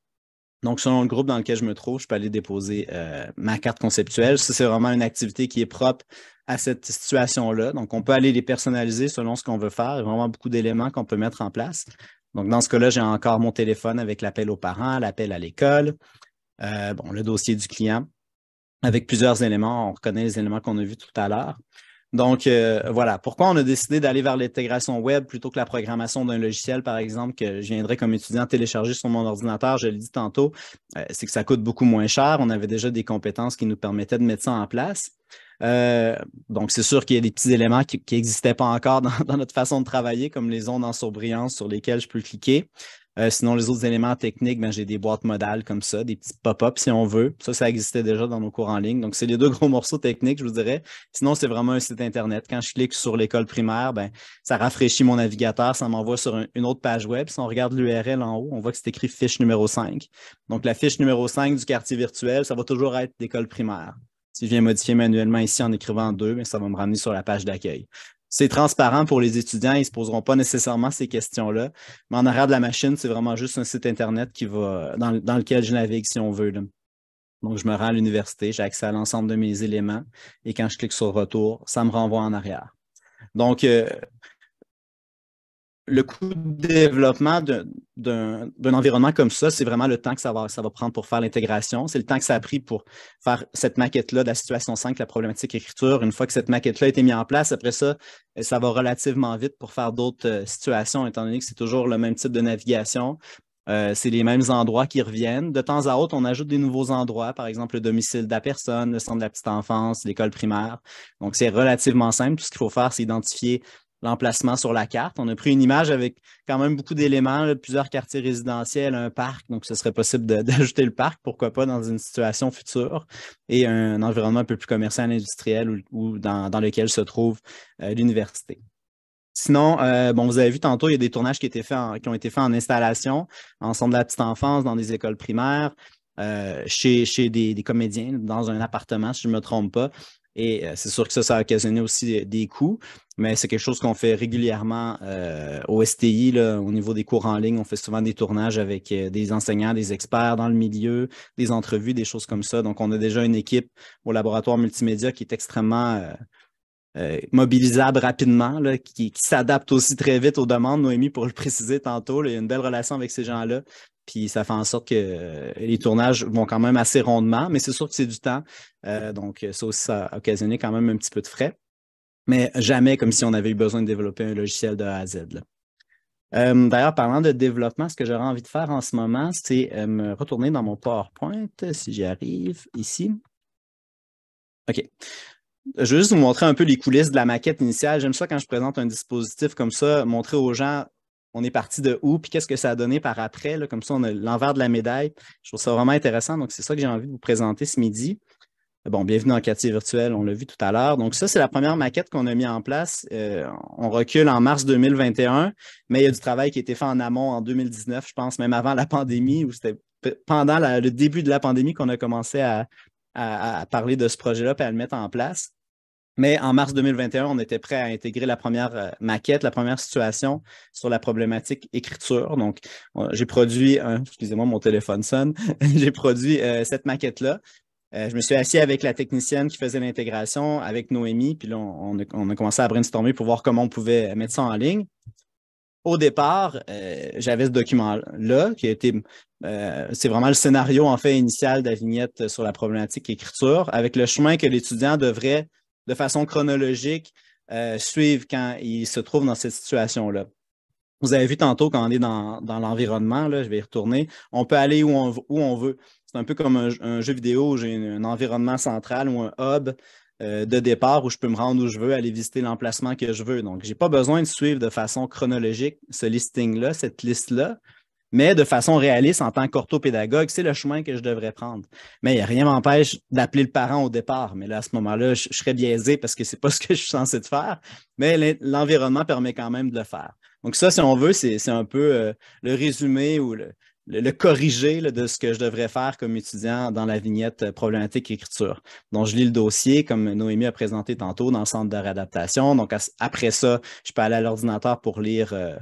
Donc, selon le groupe dans lequel je me trouve, je peux aller déposer euh, ma carte conceptuelle. Ça, c'est vraiment une activité qui est propre à cette situation-là. Donc, on peut aller les personnaliser selon ce qu'on veut faire. Il y a vraiment beaucoup d'éléments qu'on peut mettre en place. Donc, dans ce cas-là, j'ai encore mon téléphone avec l'appel aux parents, l'appel à l'école, euh, bon, le dossier du client, avec plusieurs éléments. On reconnaît les éléments qu'on a vus tout à l'heure. Donc, euh, voilà. Pourquoi on a décidé d'aller vers l'intégration web plutôt que la programmation d'un logiciel, par exemple, que je viendrais comme étudiant télécharger sur mon ordinateur, je l'ai dit tantôt, euh, c'est que ça coûte beaucoup moins cher. On avait déjà des compétences qui nous permettaient de mettre ça en place. Euh, donc, c'est sûr qu'il y a des petits éléments qui n'existaient pas encore dans, dans, notre façon de travailler, comme les ondes en surbrillance sur lesquelles je peux cliquer. Euh, sinon, les autres éléments techniques, ben, j'ai des boîtes modales comme ça, des petits pop-ups si on veut. Ça, ça existait déjà dans nos cours en ligne. Donc, c'est les deux gros morceaux techniques, je vous dirais. Sinon, c'est vraiment un site Internet. Quand je clique sur l'école primaire, ben, ça rafraîchit mon navigateur, ça m'envoie sur une autre page web. Si on regarde l'URL en haut, on voit que c'est écrit fiche numéro 5. Donc, la fiche numéro 5 du quartier virtuel, ça va toujours être l'école primaire. Si je viens modifier manuellement ici en écrivant deux, ben, ça va me ramener sur la page d'accueil c'est transparent pour les étudiants, ils ne se poseront pas nécessairement ces questions-là. Mais en arrière de la machine, c'est vraiment juste un site Internet qui va, dans, lequel je navigue si on veut. Donc, je me rends à l'université, j'ai accès à l'ensemble de mes éléments et quand je clique sur retour, ça me renvoie en arrière. Donc, euh, le coût de développement d'un environnement comme ça, c'est vraiment le temps que ça va, prendre pour faire l'intégration. C'est le temps que ça a pris pour faire cette maquette-là de la situation 5, la problématique écriture. Une fois que cette maquette-là a été mise en place, après ça, euh, ça va relativement vite pour faire d'autres euh, situations, étant donné que c'est toujours le même type de navigation. Euh, c'est les mêmes endroits qui reviennent. De temps à autre, on ajoute des nouveaux endroits, par exemple le domicile de la personne, le centre de la petite enfance, l'école primaire. Donc, c'est relativement simple. Tout ce qu'il faut faire, c'est identifier l'emplacement sur la carte. On a pris une image avec quand même beaucoup d'éléments, plusieurs quartiers résidentiels, un parc, donc ce serait possible d'ajouter le parc, pourquoi pas dans une situation future, et un, environnement un peu plus commercial, industriel ou, dans, lequel se trouve euh, l'université. Sinon, euh, bon, vous avez vu tantôt, il y a des tournages qui, ont été faits en installation, ensemble de la petite enfance, dans des écoles primaires, euh, chez, des, des, comédiens dans un appartement, si je ne me trompe pas. Et euh, c'est sûr que ça, ça a occasionné aussi euh, des coûts, mais c'est quelque chose qu'on fait régulièrement euh, au STI, au niveau des cours en ligne. On fait souvent des tournages avec des enseignants, des experts dans le milieu, des entrevues, des choses comme ça. Donc, on a déjà une équipe au laboratoire multimédia qui est extrêmement mobilisable rapidement, qui, s'adapte aussi très vite aux demandes. Noémie, pour le préciser tantôt, il y a une belle relation avec ces gens-là. Puis ça fait en sorte que euh, les tournages vont quand même assez rondement, mais c'est sûr que c'est du temps. Euh, donc, euh, ça aussi, ça a occasionné quand même un petit peu de frais. Mais jamais comme si on avait eu besoin de développer un logiciel de A à Z. D'ailleurs, parlant de développement, ce que j'aurais envie de faire en ce moment, c'est me retourner dans mon PowerPoint, si j'y arrive, ici. OK. Je vais juste vous montrer un peu les coulisses de la maquette initiale. J'aime ça quand je présente un dispositif comme ça, montrer aux gens on est parti de où, puis qu'est-ce que ça a donné par après. comme ça, on a l'envers de la médaille. Je trouve ça vraiment intéressant. Donc, c'est ça que j'ai envie de vous présenter ce midi. Bon, bienvenue en quartier virtuel, on l'a vu tout à l'heure. Donc, ça, c'est la première maquette qu'on a mis en place. Euh, on recule en mars 2021, mais il y a du travail qui a été fait en amont en 2019, je pense, même avant la pandémie, ou c'était pendant le début de la pandémie qu'on a commencé à, à parler de ce projet-là et à le mettre en place. Mais en mars 2021, on était prêt à intégrer la première euh, maquette, la première situation sur la problématique écriture. Donc, j'ai produit, excusez-moi, mon téléphone sonne, j'ai produit euh, cette maquette-là. Euh, je me suis assis avec la technicienne qui faisait l'intégration, avec Noémie, puis là, on, a, commencé à brainstormer pour voir comment on pouvait mettre ça en ligne. Au départ, j'avais ce document-là qui a été, c'est vraiment le scénario en fait initial de la vignette sur la problématique écriture, avec le chemin que l'étudiant devrait de façon chronologique euh, suivent quand il se trouve dans cette situation-là. Vous avez vu tantôt quand on est dans, dans l'environnement, je vais y retourner, on peut aller où on, où on veut. C'est un peu comme un, jeu vidéo où j'ai un, environnement central ou un hub euh, de départ où je peux me rendre où je veux, aller visiter l'emplacement que je veux. Donc, je n'ai pas besoin de suivre de façon chronologique ce listing-là, cette liste-là mais de façon réaliste en tant qu'orthopédagogue, c'est le chemin que je devrais prendre. Mais rien m'empêche d'appeler le parent au départ. Mais là, à ce moment-là, je, serais biaisé parce que c'est pas ce que je suis censé faire. Mais l'environnement permet quand même de le faire. Donc ça, si on veut, c'est un peu euh, le résumé ou le, corriger corrigé de ce que je devrais faire comme étudiant dans la vignette euh, problématique écriture. Donc, je lis le dossier, comme Noémie a présenté tantôt, dans le centre de réadaptation. Donc, après ça, je peux aller à l'ordinateur pour lire euh,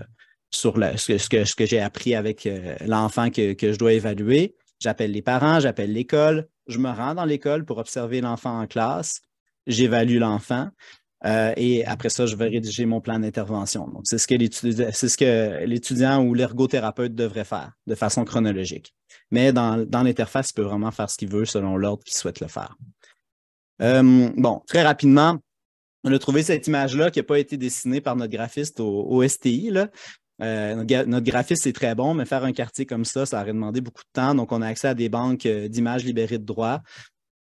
sur ce, que, j'ai appris avec euh, l'enfant que, je dois évaluer. J'appelle les parents, j'appelle l'école, je me rends dans l'école pour observer l'enfant en classe, j'évalue l'enfant euh, et après ça, je vais rédiger mon plan d'intervention. Donc, c'est ce que l'étudiant ou l'ergothérapeute devrait faire de façon chronologique. Mais dans, l'interface, il peut vraiment faire ce qu'il veut selon l'ordre qu'il souhaite le faire. Euh, bon, très rapidement, on a trouvé cette image-là qui n'a pas été dessinée par notre graphiste au, STI, euh, notre graphiste, c'est très bon, mais faire un quartier comme ça, ça aurait demandé beaucoup de temps. Donc, on a accès à des banques euh, d'images libérées de droit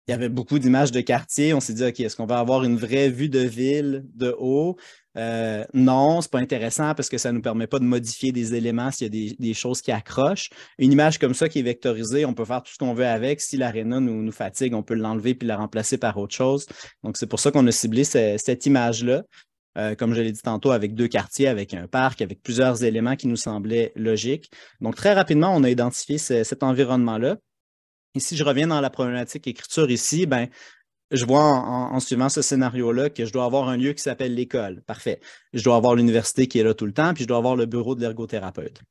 Il y avait beaucoup d'images de quartier. On s'est dit, OK, est-ce qu'on va avoir une vraie vue de ville de haut? Non, euh, non, c'est pas intéressant parce que ça ne nous permet pas de modifier des éléments s'il y a des, choses qui accrochent. Une image comme ça qui est vectorisée, on peut faire tout ce qu'on veut avec. Si l'aréna nous, nous, fatigue, on peut l'enlever puis la remplacer par autre chose. Donc, c'est pour ça qu'on a ciblé cette image-là. Euh, comme je l'ai dit tantôt, avec deux quartiers, avec un parc, avec plusieurs éléments qui nous semblaient logiques. Donc, très rapidement, on a identifié cet environnement-là. Et si je reviens dans la problématique écriture ici, ben, je vois en, en suivant ce scénario-là que je dois avoir un lieu qui s'appelle l'école. Parfait. Je dois avoir l'université qui est là tout le temps, puis je dois avoir le bureau de l'ergothérapeute.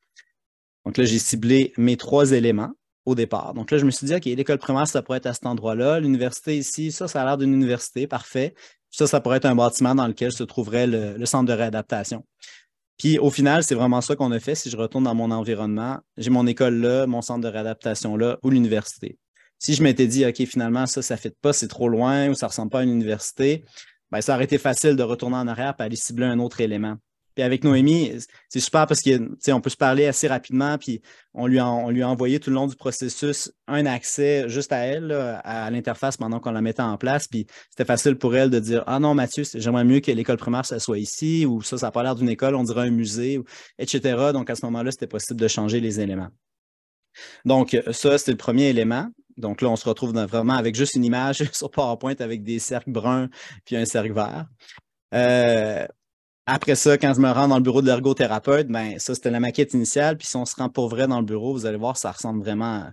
Donc là, j'ai ciblé mes trois éléments au départ. Donc là, je me suis dit, OK, l'école primaire, ça pourrait être à cet endroit-là. L'université ici, ça, ça a l'air d'une université, parfait. Ça, ça pourrait être un bâtiment dans lequel se trouverait le, centre de réadaptation. Puis au final, c'est vraiment ça qu'on a fait. Si je retourne dans mon environnement, j'ai mon école là, mon centre de réadaptation là ou l'université. Si je m'étais dit, OK, finalement, ça, ça ne fit pas, c'est trop loin ou ça ne ressemble pas à une université, ben, ça aurait été facile de retourner en arrière et aller cibler un autre élément. Puis avec Noémie, c'est super parce qu'on peut se parler assez rapidement, puis on lui, a, on lui a envoyé tout le long du processus un accès juste à elle, à l'interface pendant qu'on la mettait en place. Puis c'était facile pour elle de dire Ah non, Mathieu, j'aimerais mieux que l'école primaire, ça soit ici, ou ça, ça n'a pas l'air d'une école, on dirait un musée, etc. Donc à ce moment-là, c'était possible de changer les éléments. Donc, ça, c'est le premier élément. Donc là, on se retrouve vraiment avec juste une image sur PowerPoint avec des cercles bruns puis un cercle vert. Euh, après ça, quand je me rends dans le bureau de l'ergothérapeute, ben, ça, c'était la maquette initiale. Puis si on se rend pour vrai dans le bureau, vous allez voir, ça ressemble vraiment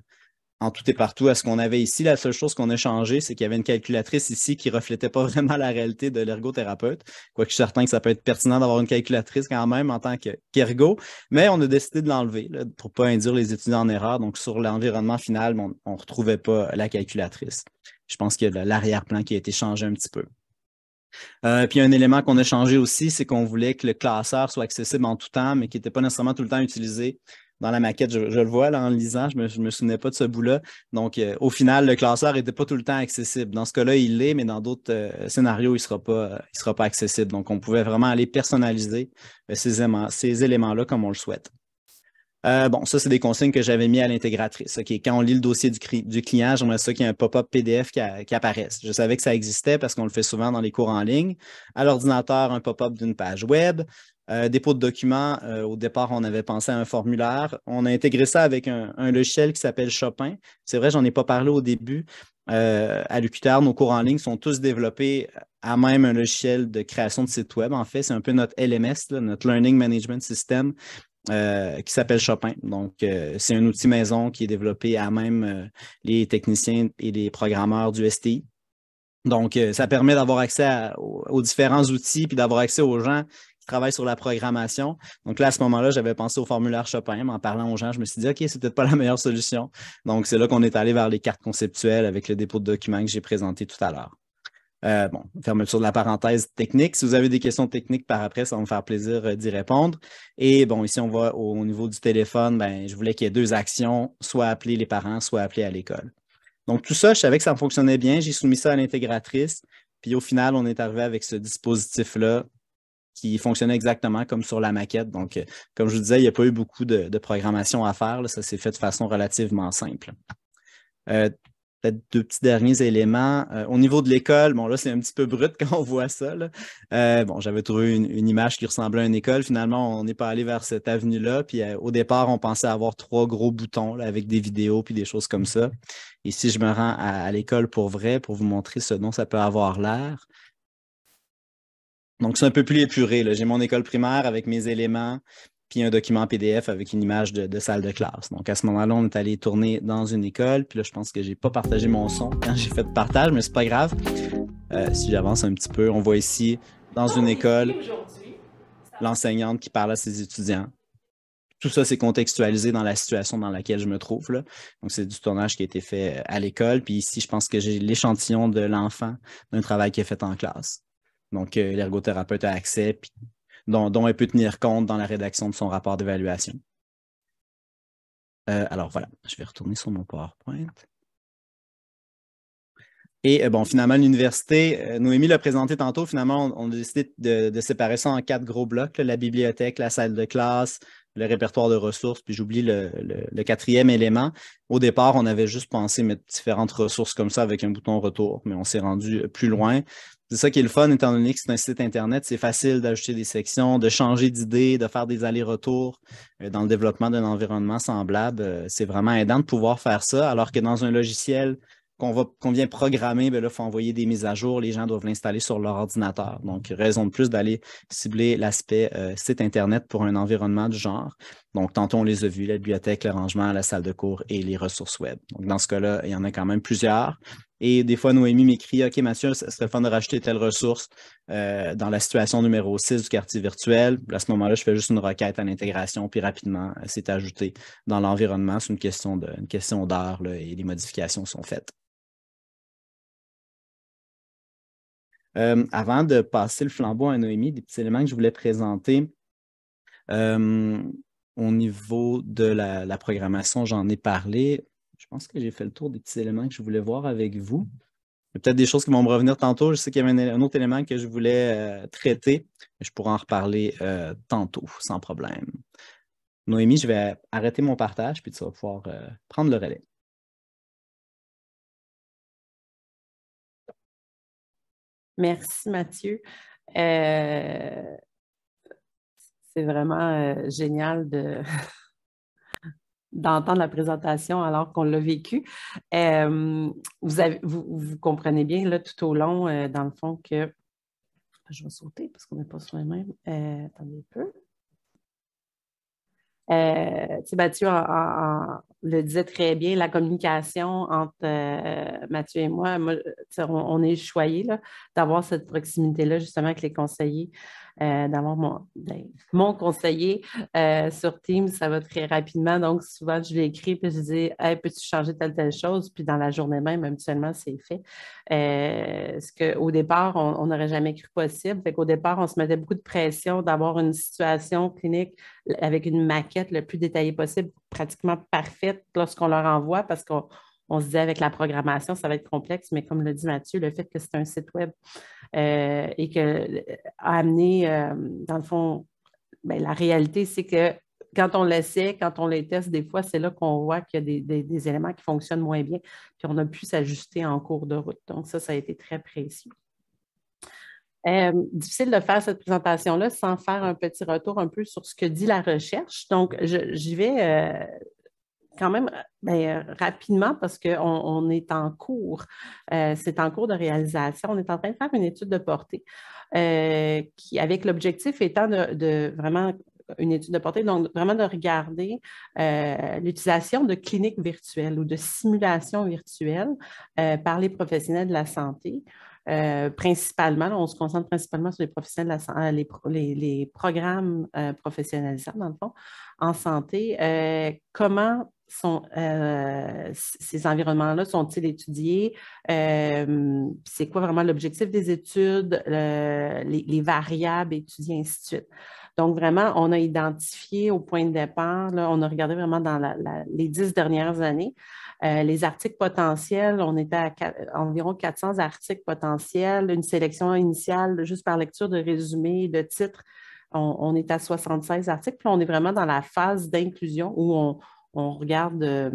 en tout et partout à ce qu'on avait ici. La seule chose qu'on a changé, c'est qu'il y avait une calculatrice ici qui ne reflétait pas vraiment la réalité de l'ergothérapeute. Quoique je suis certain que ça peut être pertinent d'avoir une calculatrice quand même en tant qu'ergo, mais on a décidé de l'enlever pour ne pas induire les étudiants en erreur. Donc, sur l'environnement final, on ne retrouvait pas la calculatrice. Je pense que l'arrière-plan qui a été changé un petit peu. Euh, puis un élément qu'on a changé aussi, c'est qu'on voulait que le classeur soit accessible en tout temps, mais qui n'était pas nécessairement tout le temps utilisé. Dans la maquette, je, le vois en lisant, je ne me, souvenais pas de ce bout-là. Donc, euh, au final, le classeur n'était pas tout le temps accessible. Dans ce cas-là, il l'est, mais dans d'autres euh, scénarios, il ne sera, pas, sera pas accessible. Donc, on pouvait vraiment aller personnaliser ces, ces éléments-là comme on le souhaite. Euh, bon, ça, c'est des consignes que j'avais mis à l'intégratrice. quand on lit le dossier du, client, j'aimerais ça qu'il y ait un pop-up PDF qui, apparaisse. Je savais que ça existait parce qu'on le fait souvent dans les cours en ligne. À l'ordinateur, un pop-up d'une page web. Euh, dépôt de documents, euh, au départ, on avait pensé à un formulaire. On a intégré ça avec un, logiciel qui s'appelle Chopin. C'est vrai, j'en ai pas parlé au début. à l'UQTR, nos cours en ligne sont tous développés à même un logiciel de création de site web. En fait, c'est un peu notre LMS, notre Learning Management System, euh, qui s'appelle Chopin. Donc, euh, c'est un outil maison qui est développé à même euh, les techniciens et les programmeurs du STI. Donc, ça permet d'avoir accès aux, différents outils puis d'avoir accès aux gens qui travaillent sur la programmation. Donc là, à ce moment-là, j'avais pensé au formulaire Chopin, mais en parlant aux gens, je me suis dit, OK, c'est peut-être pas la meilleure solution. Donc, c'est là qu'on est allé vers les cartes conceptuelles avec le dépôt de documents que j'ai présenté tout à l'heure. Euh, bon, fermeture de la parenthèse technique. Si vous avez des questions techniques par après, ça va me faire plaisir euh, d'y répondre. Et bon, ici, on va au, niveau du téléphone, ben, je voulais qu'il y ait deux actions, soit appeler les parents, soit appeler à l'école. Donc, tout ça, je savais que ça fonctionnait bien. J'ai soumis ça à l'intégratrice. Puis au final, on est arrivé avec ce dispositif-là qui fonctionnait exactement comme sur la maquette. Donc, euh, comme je vous disais, il n'y a pas eu beaucoup de, programmation à faire. Ça s'est fait de façon relativement simple peut-être deux petits derniers éléments. Euh, au niveau de l'école, bon, là, c'est un petit peu brut quand on voit ça. Euh, bon, j'avais trouvé une, image qui ressemblait à une école. Finalement, on n'est pas allé vers cette avenue-là. Puis euh, au départ, on pensait avoir trois gros boutons avec des vidéos puis des choses comme ça. ici je me rends à, à l'école pour vrai, pour vous montrer ce dont ça peut avoir l'air. Donc, c'est un peu plus épuré. J'ai mon école primaire avec mes éléments, puis un document PDF avec une image de, salle de classe. Donc à ce moment-là, on est allé tourner dans une école. Puis là, je pense que j'ai pas partagé mon son quand j'ai fait de partage, mais c'est pas grave. Euh, si j'avance un petit peu, on voit ici dans une école l'enseignante qui parle à ses étudiants. Tout ça, c'est contextualisé dans la situation dans laquelle je me trouve. Donc, c'est du tournage qui a été fait à l'école. Puis ici, je pense que j'ai l'échantillon de l'enfant d'un travail qui est fait en classe. Donc, euh, l'ergothérapeute a accès, dont, elle peut tenir compte dans la rédaction de son rapport d'évaluation. Euh, alors voilà, je vais retourner sur mon PowerPoint. Et euh, bon, finalement, l'université, euh, Noémie l'a présenté tantôt, finalement, on, a décidé de, séparer ça en quatre gros blocs, la bibliothèque, la salle de classe, le répertoire de ressources, puis j'oublie le, le, quatrième élément. Au départ, on avait juste pensé mettre différentes ressources comme ça avec un bouton retour, mais on s'est rendu plus loin. C'est ça qui est le fun, étant donné que c'est un site Internet, c'est facile d'ajouter des sections, de changer d'idée, de faire des allers-retours euh, dans le développement d'un environnement semblable. Euh, c'est vraiment aidant de pouvoir faire ça, alors que dans un logiciel qu'on vient programmer, il ben faut envoyer des mises à jour, les gens doivent l'installer sur leur ordinateur. Donc, raison de plus d'aller cibler l'aspect euh, site Internet pour un environnement du genre. Donc, tantôt, on les a vus, la bibliothèque, le rangement, la salle de cours et les ressources web. Donc, dans ce cas-là, il y en a quand même plusieurs. Et des fois, Noémie m'écrit OK, Mathieu, ce serait fun de rajouter telle ressource euh, dans la situation numéro 6 du quartier virtuel. À ce moment-là, je fais juste une requête à l'intégration, puis rapidement, c'est ajouté dans l'environnement. C'est une question d'heure et les modifications sont faites. Euh, avant de passer le flambeau à Noémie, des petits éléments que je voulais présenter. Euh, au niveau de la programmation, j'en ai parlé. Je pense que j'ai fait le tour des petits éléments que je voulais voir avec vous. peut-être des choses qui vont me revenir tantôt. Je sais qu'il y avait un, autre élément que je voulais euh, traiter. Je pourrais en reparler euh, tantôt, sans problème. Noémie, je vais arrêter mon partage, puis tu vas pouvoir euh, prendre le relais. Merci, Mathieu. C'est vraiment génial de. d'entendre la présentation alors qu'on l'a vécu. Euh, vous, vous, comprenez bien là, tout au long, euh, dans le fond, que je vais sauter parce qu'on n'est pas sur les mêmes. Euh, attendez un peu. Mathieu le disait très bien, la communication entre Mathieu et moi, on, on, est choyé d'avoir cette proximité-là justement avec les conseillers euh, d'avoir mon, ben, conseiller euh, sur Teams, ça va très rapidement. Donc, souvent, je lui écris, puis je dis hey, peux-tu changer telle, telle chose Puis dans la journée même, habituellement, c'est fait. Euh, ce qu'au départ, on n'aurait jamais cru possible. Fait qu'au départ, on se mettait beaucoup de pression d'avoir une situation clinique avec une maquette le plus détaillée possible, pratiquement parfaite lorsqu'on leur envoie, parce qu'on se disait avec la programmation, ça va être complexe, mais comme le dit Mathieu, le fait que c'est un site web, euh, et que euh, a amené, euh, dans le fond, ben, la réalité, c'est que quand on l'essaie, quand on les teste, des fois, c'est là qu'on voit qu'il y a des, éléments qui fonctionnent moins bien, puis on a pu s'ajuster en cours de route. Donc, ça, ça a été très précis. difficile de faire cette présentation-là sans faire un petit retour un peu sur ce que dit la recherche. Donc, j'y vais quand même ben, euh, rapidement parce qu'on est en cours. Euh, c'est en cours de réalisation. On est en train de faire une étude de portée euh, qui, avec l'objectif étant de, vraiment une étude de portée, donc vraiment de regarder l'utilisation de cliniques virtuelles ou de simulations virtuelles par les professionnels de la santé euh, principalement, on se concentre principalement sur les professionnels les, programmes euh, professionnalisants, fond, en santé. Euh, comment ces environnements-là sont-ils étudiés? C'est quoi vraiment l'objectif des études, les, les, variables étudiées, ainsi de suite. Donc, vraiment, on a identifié au point de départ, on a regardé vraiment dans les dix dernières années, euh, les articles potentiels, on était à, environ 400 articles potentiels, une sélection initiale juste par lecture de résumé, de titre, on, est à 76 articles. Puis on est vraiment dans la phase d'inclusion où on, regarde, euh,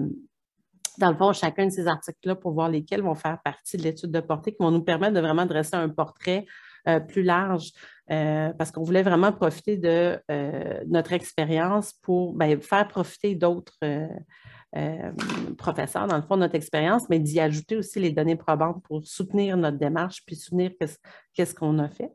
dans le fond, chacun de ces articles-là pour voir lesquels vont faire partie de l'étude de portée qui vont nous permettre de vraiment dresser un portrait euh, plus large euh, parce qu'on voulait vraiment profiter de euh, notre expérience pour ben, faire profiter d'autres euh, professeurs, dans le fond, notre expérience, mais d'y ajouter aussi les données probantes pour soutenir notre démarche, puis soutenir qu'est-ce qu'on a fait.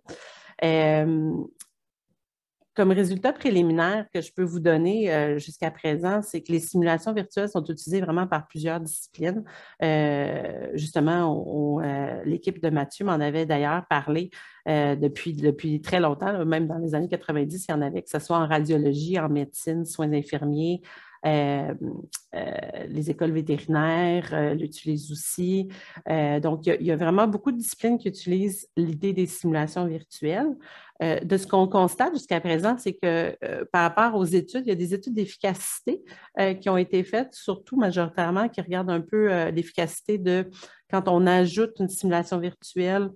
Comme résultat préliminaire que je peux vous donner euh, jusqu'à présent, c'est que les simulations virtuelles sont utilisées vraiment par plusieurs disciplines. Euh, justement, euh, l'équipe de Mathieu m'en avait d'ailleurs parlé depuis, depuis très longtemps, même dans les années 90, il y en avait, que ce soit en radiologie, en médecine, soins infirmiers, les écoles vétérinaires l'utilisent aussi. donc, il y, a vraiment beaucoup de disciplines qui utilisent l'idée des simulations virtuelles. Euh, de ce qu'on constate jusqu'à présent, c'est que euh, par rapport aux études, il y a des études d'efficacité euh, qui ont été faites, surtout majoritairement qui regardent un peu l'efficacité de quand on ajoute une simulation virtuelle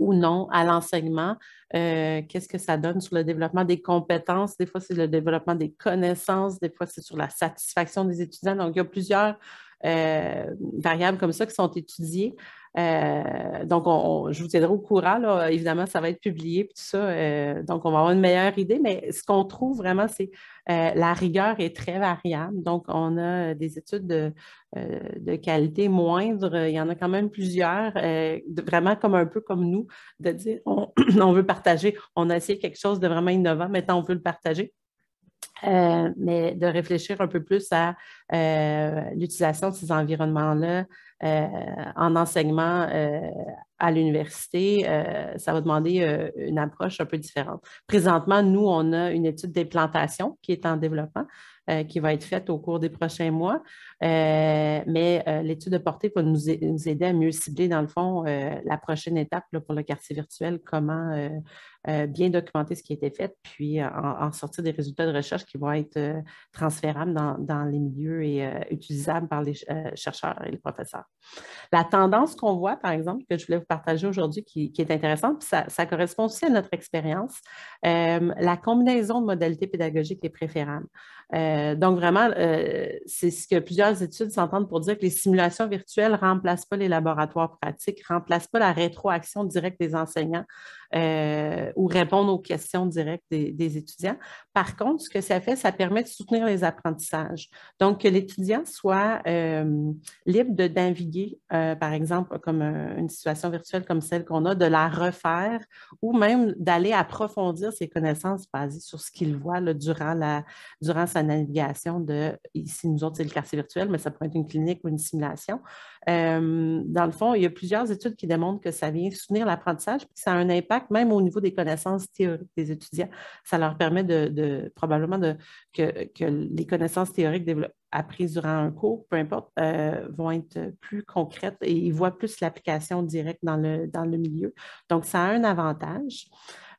ou non à l'enseignement, qu'est-ce que ça donne sur le développement des compétences, des fois c'est le développement des connaissances, des fois c'est sur la satisfaction des étudiants. Donc, il y a plusieurs euh, variables comme ça qui sont étudiées. Euh, donc, je vous tiendrai au courant. Évidemment, ça va être publié tout ça. Euh, donc, on va avoir une meilleure idée. Mais ce qu'on trouve vraiment, c'est la rigueur est très variable. Donc, on a des études de, qualité moindre. Il y en a quand même plusieurs, vraiment comme un peu comme nous, de dire on veut partager. On a essayé quelque chose de vraiment innovant. Maintenant, on veut le partager euh, mais de réfléchir un peu plus à euh, l'utilisation de ces environnements-là euh, en enseignement à l'université, ça va demander une approche un peu différente. Présentement, nous, on a une étude d'implantation qui est en développement, qui va être faite au cours des prochains mois, mais l'étude de portée va nous, aider à mieux cibler, dans le fond, la prochaine étape pour le quartier virtuel, comment euh, bien documenter ce qui a été fait, puis euh, en, sortir des résultats de recherche qui vont être euh, transférables dans, les milieux et utilisables par les chercheurs et les professeurs. La tendance qu'on voit, par exemple, que je voulais vous partager aujourd'hui, qui, est intéressante, puis ça, ça, correspond aussi à notre expérience, la combinaison de modalités pédagogiques est préférable. donc, vraiment, c'est ce que plusieurs études s'entendent pour dire que les simulations virtuelles ne remplacent pas les laboratoires pratiques, ne remplacent pas la rétroaction directe des enseignants euh, ou répondre aux questions directes des, étudiants. Par contre, ce que ça fait, ça permet de soutenir les apprentissages. Donc, que l'étudiant soit euh, libre de naviguer, euh, par exemple, comme une situation virtuelle comme celle qu'on a, de la refaire ou même d'aller approfondir ses connaissances basées sur ce qu'il voit durant, la, durant sa navigation de, ici, nous autres, c'est le quartier virtuel, mais ça pourrait être une clinique ou une simulation. dans le fond, il y a plusieurs études qui démontrent que ça vient soutenir l'apprentissage, puis ça a un impact même au niveau des connaissances théoriques des étudiants. Ça leur permet de, probablement que, les connaissances théoriques apprises durant un cours, peu importe, euh, vont être plus concrètes et ils voient plus l'application directe dans le, dans le milieu. Donc, ça a un avantage.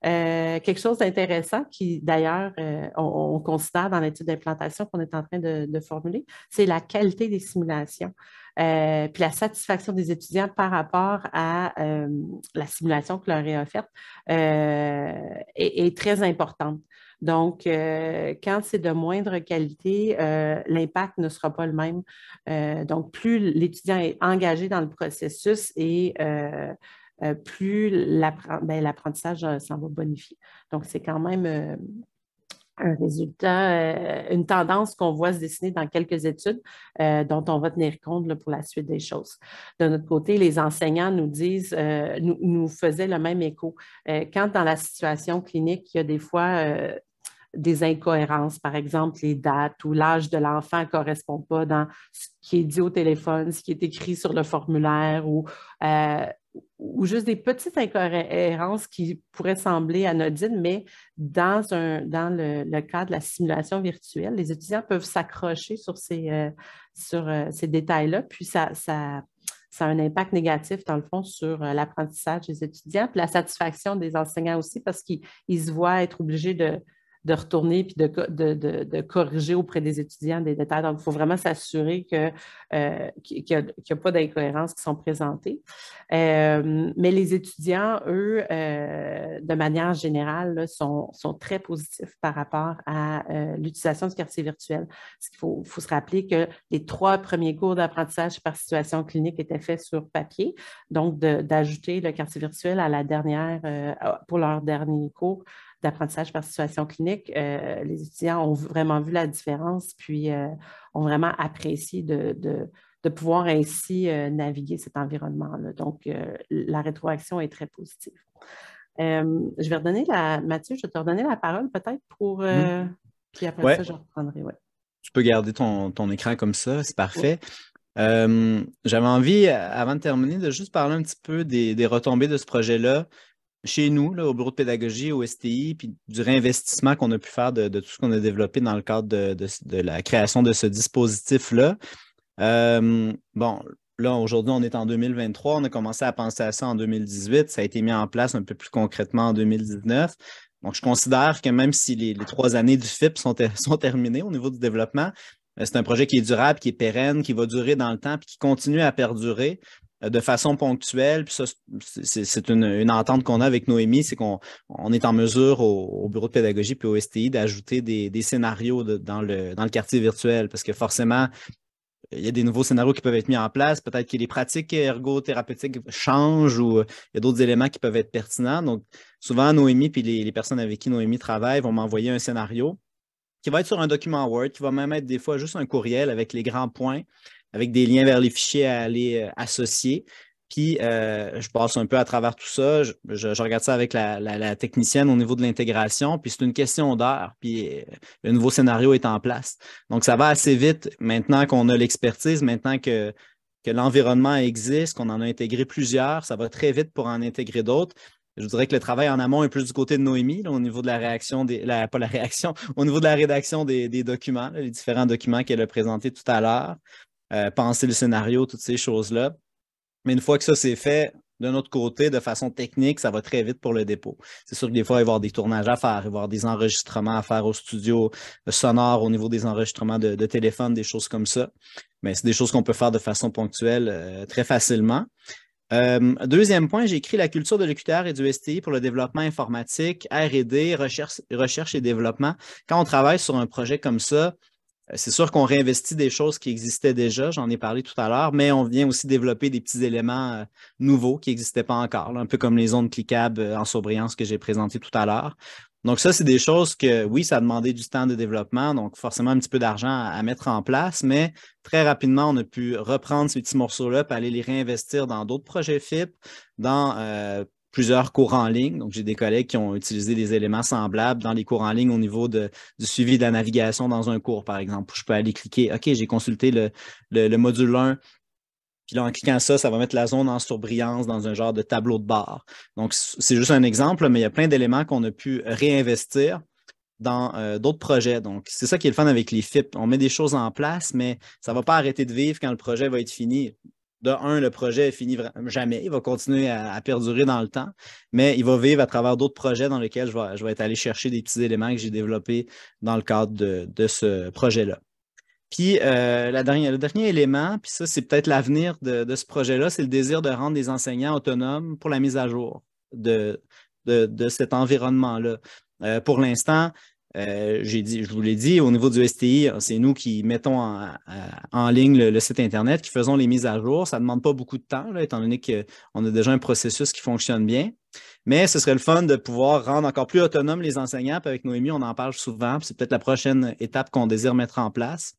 Euh, quelque chose d'intéressant qui, d'ailleurs, euh, on, considère dans l'étude d'implantation qu'on est en train de, formuler, c'est la qualité des simulations. Euh, puis la satisfaction des étudiants par rapport à la simulation que leur est offerte est, très importante. Donc, quand c'est de moindre qualité, l'impact ne sera pas le même. donc, plus l'étudiant est engagé dans le processus et euh, plus ben, l'apprentissage euh, s'en va bonifier. Donc, c'est quand même euh, un résultat, une tendance qu'on voit se dessiner dans quelques études dont on va tenir compte pour la suite des choses. De notre côté, les enseignants nous disent, nous, faisaient le même écho. quand dans la situation clinique, il y a des fois des incohérences, par exemple les dates ou l'âge de l'enfant ne correspond pas dans ce qui est dit au téléphone, ce qui est écrit sur le formulaire ou ou juste des petites incohérences qui pourraient sembler anodines, mais dans, dans le, cadre cas de la simulation virtuelle, les étudiants peuvent s'accrocher sur ces, euh, euh, ces détails-là, puis ça, a un impact négatif, dans le fond, sur euh, l'apprentissage des étudiants, puis la satisfaction des enseignants aussi, parce qu'ils se voient être obligés de, de retourner puis de, corriger auprès des étudiants des détails. Donc, il faut vraiment s'assurer euh, qu'il n'y a, pas d'incohérences qui sont présentées. Euh, mais les étudiants, eux, euh, de manière générale, sont, très positifs par rapport à l'utilisation du quartier virtuel. Il faut, se rappeler que les trois premiers cours d'apprentissage par situation clinique étaient faits sur papier. Donc, d'ajouter le quartier virtuel à la dernière, pour leur dernier cours, d'apprentissage par situation clinique, euh, les étudiants ont vraiment vu la différence, puis euh, ont vraiment apprécié de, pouvoir ainsi euh, naviguer cet environnement-là. Donc, la rétroaction est très positive. je vais redonner la, Mathieu, je vais te redonner la parole peut-être pour, mm-hmm. puis après ça, je reprendrai. Tu peux garder ton, écran comme ça, c'est parfait. j'avais envie, avant de terminer, de juste parler un petit peu des retombées de ce projet-là, chez nous, là, au bureau de pédagogie, au STI, puis du réinvestissement qu'on a pu faire de, tout ce qu'on a développé dans le cadre de, la création de ce dispositif-là. Euh, bon, là, aujourd'hui, on est en 2023. On a commencé à penser à ça en 2018. Ça a été mis en place un peu plus concrètement en 2019. Donc, je considère que même si les, trois années du FIP sont, sont terminées au niveau du développement, euh, c'est un projet qui est durable, qui est pérenne, qui va durer dans le temps, puis qui continue à perdurer. Euh, de façon ponctuelle. Puis ça, c'est une, entente qu'on a avec Noémie, c'est qu'on on est en mesure au, bureau de pédagogie puis au STI d'ajouter des, scénarios dans, le, dans le quartier virtuel parce que forcément, il y a des nouveaux scénarios qui peuvent être mis en place. Peut-être que les pratiques ergothérapeutiques changent ou il y a d'autres éléments qui peuvent être pertinents. Donc, souvent, Noémie puis les, les personnes avec qui Noémie travaille vont m'envoyer un scénario qui va être sur un document Word, qui va même être des fois juste un courriel avec les grands points avec des liens vers les fichiers à aller euh, associer. Puis, euh, je passe un peu à travers tout ça. Je, regarde ça avec la, technicienne au niveau de l'intégration. Puis, c'est une question d'heure. Puis, euh, le nouveau scénario est en place. Donc, ça va assez vite maintenant qu'on a l'expertise, maintenant que, que l'environnement existe, qu'on en a intégré plusieurs. Ça va très vite pour en intégrer d'autres. Je dirais que le travail en amont est plus du côté de Noémie, au niveau de la réaction, des, pas la réaction, au niveau de la rédaction des, documents, les différents documents qu'elle a présentés tout à l'heure. Euh, penser le scénario, toutes ces choses-là. Mais une fois que ça c'est fait, d'un autre côté, de façon technique, ça va très vite pour le dépôt. C'est sûr que des fois, il y avoir des tournages à faire, avoir des enregistrements à faire au studio euh, sonore, au niveau des enregistrements de, téléphone, des choses comme ça. Mais c'est des choses qu'on peut faire de façon ponctuelle euh, très facilement. deuxième point, j'écris la culture de l'écuteur et du STI pour le développement informatique, RD, recherche, recherche et développement. Quand on travaille sur un projet comme ça, euh, c'est sûr qu'on réinvestit des choses qui existaient déjà, j'en ai parlé tout à l'heure, mais on vient aussi développer des petits éléments euh, nouveaux qui n'existaient pas encore, un peu comme les zones cliquables euh, en sobriance que j'ai présentées tout à l'heure. Donc, ça, c'est des choses que, oui, ça a demandé du temps de développement, donc forcément un petit peu d'argent à, mettre en place, mais très rapidement, on a pu reprendre ces petits morceaux-là, aller les réinvestir dans d'autres projets FIP, dans plusieurs cours en ligne. Donc, j'ai des collègues qui ont utilisé des éléments semblables dans les cours en ligne au niveau de, du suivi de la navigation dans un cours, par exemple. je peux aller cliquer, OK, j'ai consulté le, module 1 puis là, en cliquant ça, ça va mettre la zone en surbrillance dans un genre de tableau de bord Donc, c'est juste un exemple, mais il y a plein d'éléments qu'on a pu réinvestir dans euh, d'autres projets. Donc, c'est ça qui est le fun avec les FIP. On met des choses en place, mais ça ne va pas arrêter de vivre quand le projet va être fini de un, le projet finit jamais. Il va continuer à, perdurer dans le temps, mais il va vivre à travers d'autres projets dans lesquels je vais, être allé chercher des petits éléments que j'ai développés dans le cadre de, ce projet-là. Puis euh, le dernier élément, puis ça, c'est peut-être l'avenir de, ce projet-là, c'est le désir de rendre des enseignants autonomes pour la mise à jour de, cet environnement-là. Euh, pour l'instant, euh, j'ai dit, je vous l'ai dit, au niveau du STI, c'est nous qui mettons en, ligne le, site Internet, qui faisons les mises à jour. Ça ne demande pas beaucoup de temps, étant donné qu'on a déjà un processus qui fonctionne bien. Mais ce serait le fun de pouvoir rendre encore plus autonomes les enseignants. avec Noémie, on en parle souvent. C'est peut-être la prochaine étape qu'on désire mettre en place.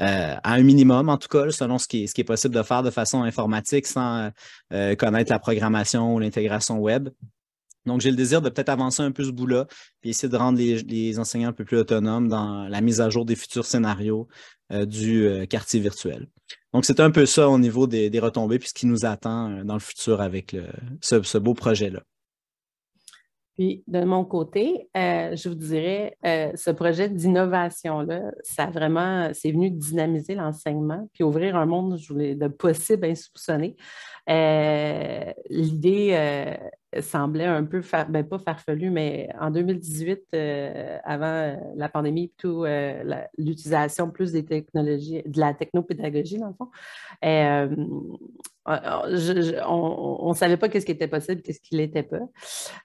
Euh, à un minimum, en tout cas, selon ce qui, est, possible de faire de façon informatique sans euh, connaître la programmation ou l'intégration web. Donc, j'ai le désir de peut-être avancer un peu ce bout-là, puis essayer de rendre les, enseignants un peu plus autonomes dans la mise à jour des futurs scénarios euh, du euh, quartier virtuel. Donc, c'est un peu ça au niveau des, retombées, puis ce qui nous attend euh, dans le futur avec ce, beau projet-là. Puis, de mon côté, je vous dirais, ce projet d'innovation-là, ça vraiment, c'est venu dynamiser l'enseignement, puis ouvrir un monde, je voulais, de possibles insoupçonnés. L'idée semblait un peu, far... Ben, pas farfelu, mais en 2018, euh, avant euh, la pandémie, tout euh, l'utilisation plus des technologies, de la technopédagogie, dans le fond, on ne savait pas qu'est-ce qui était possible, qu'est-ce qui l'était pas.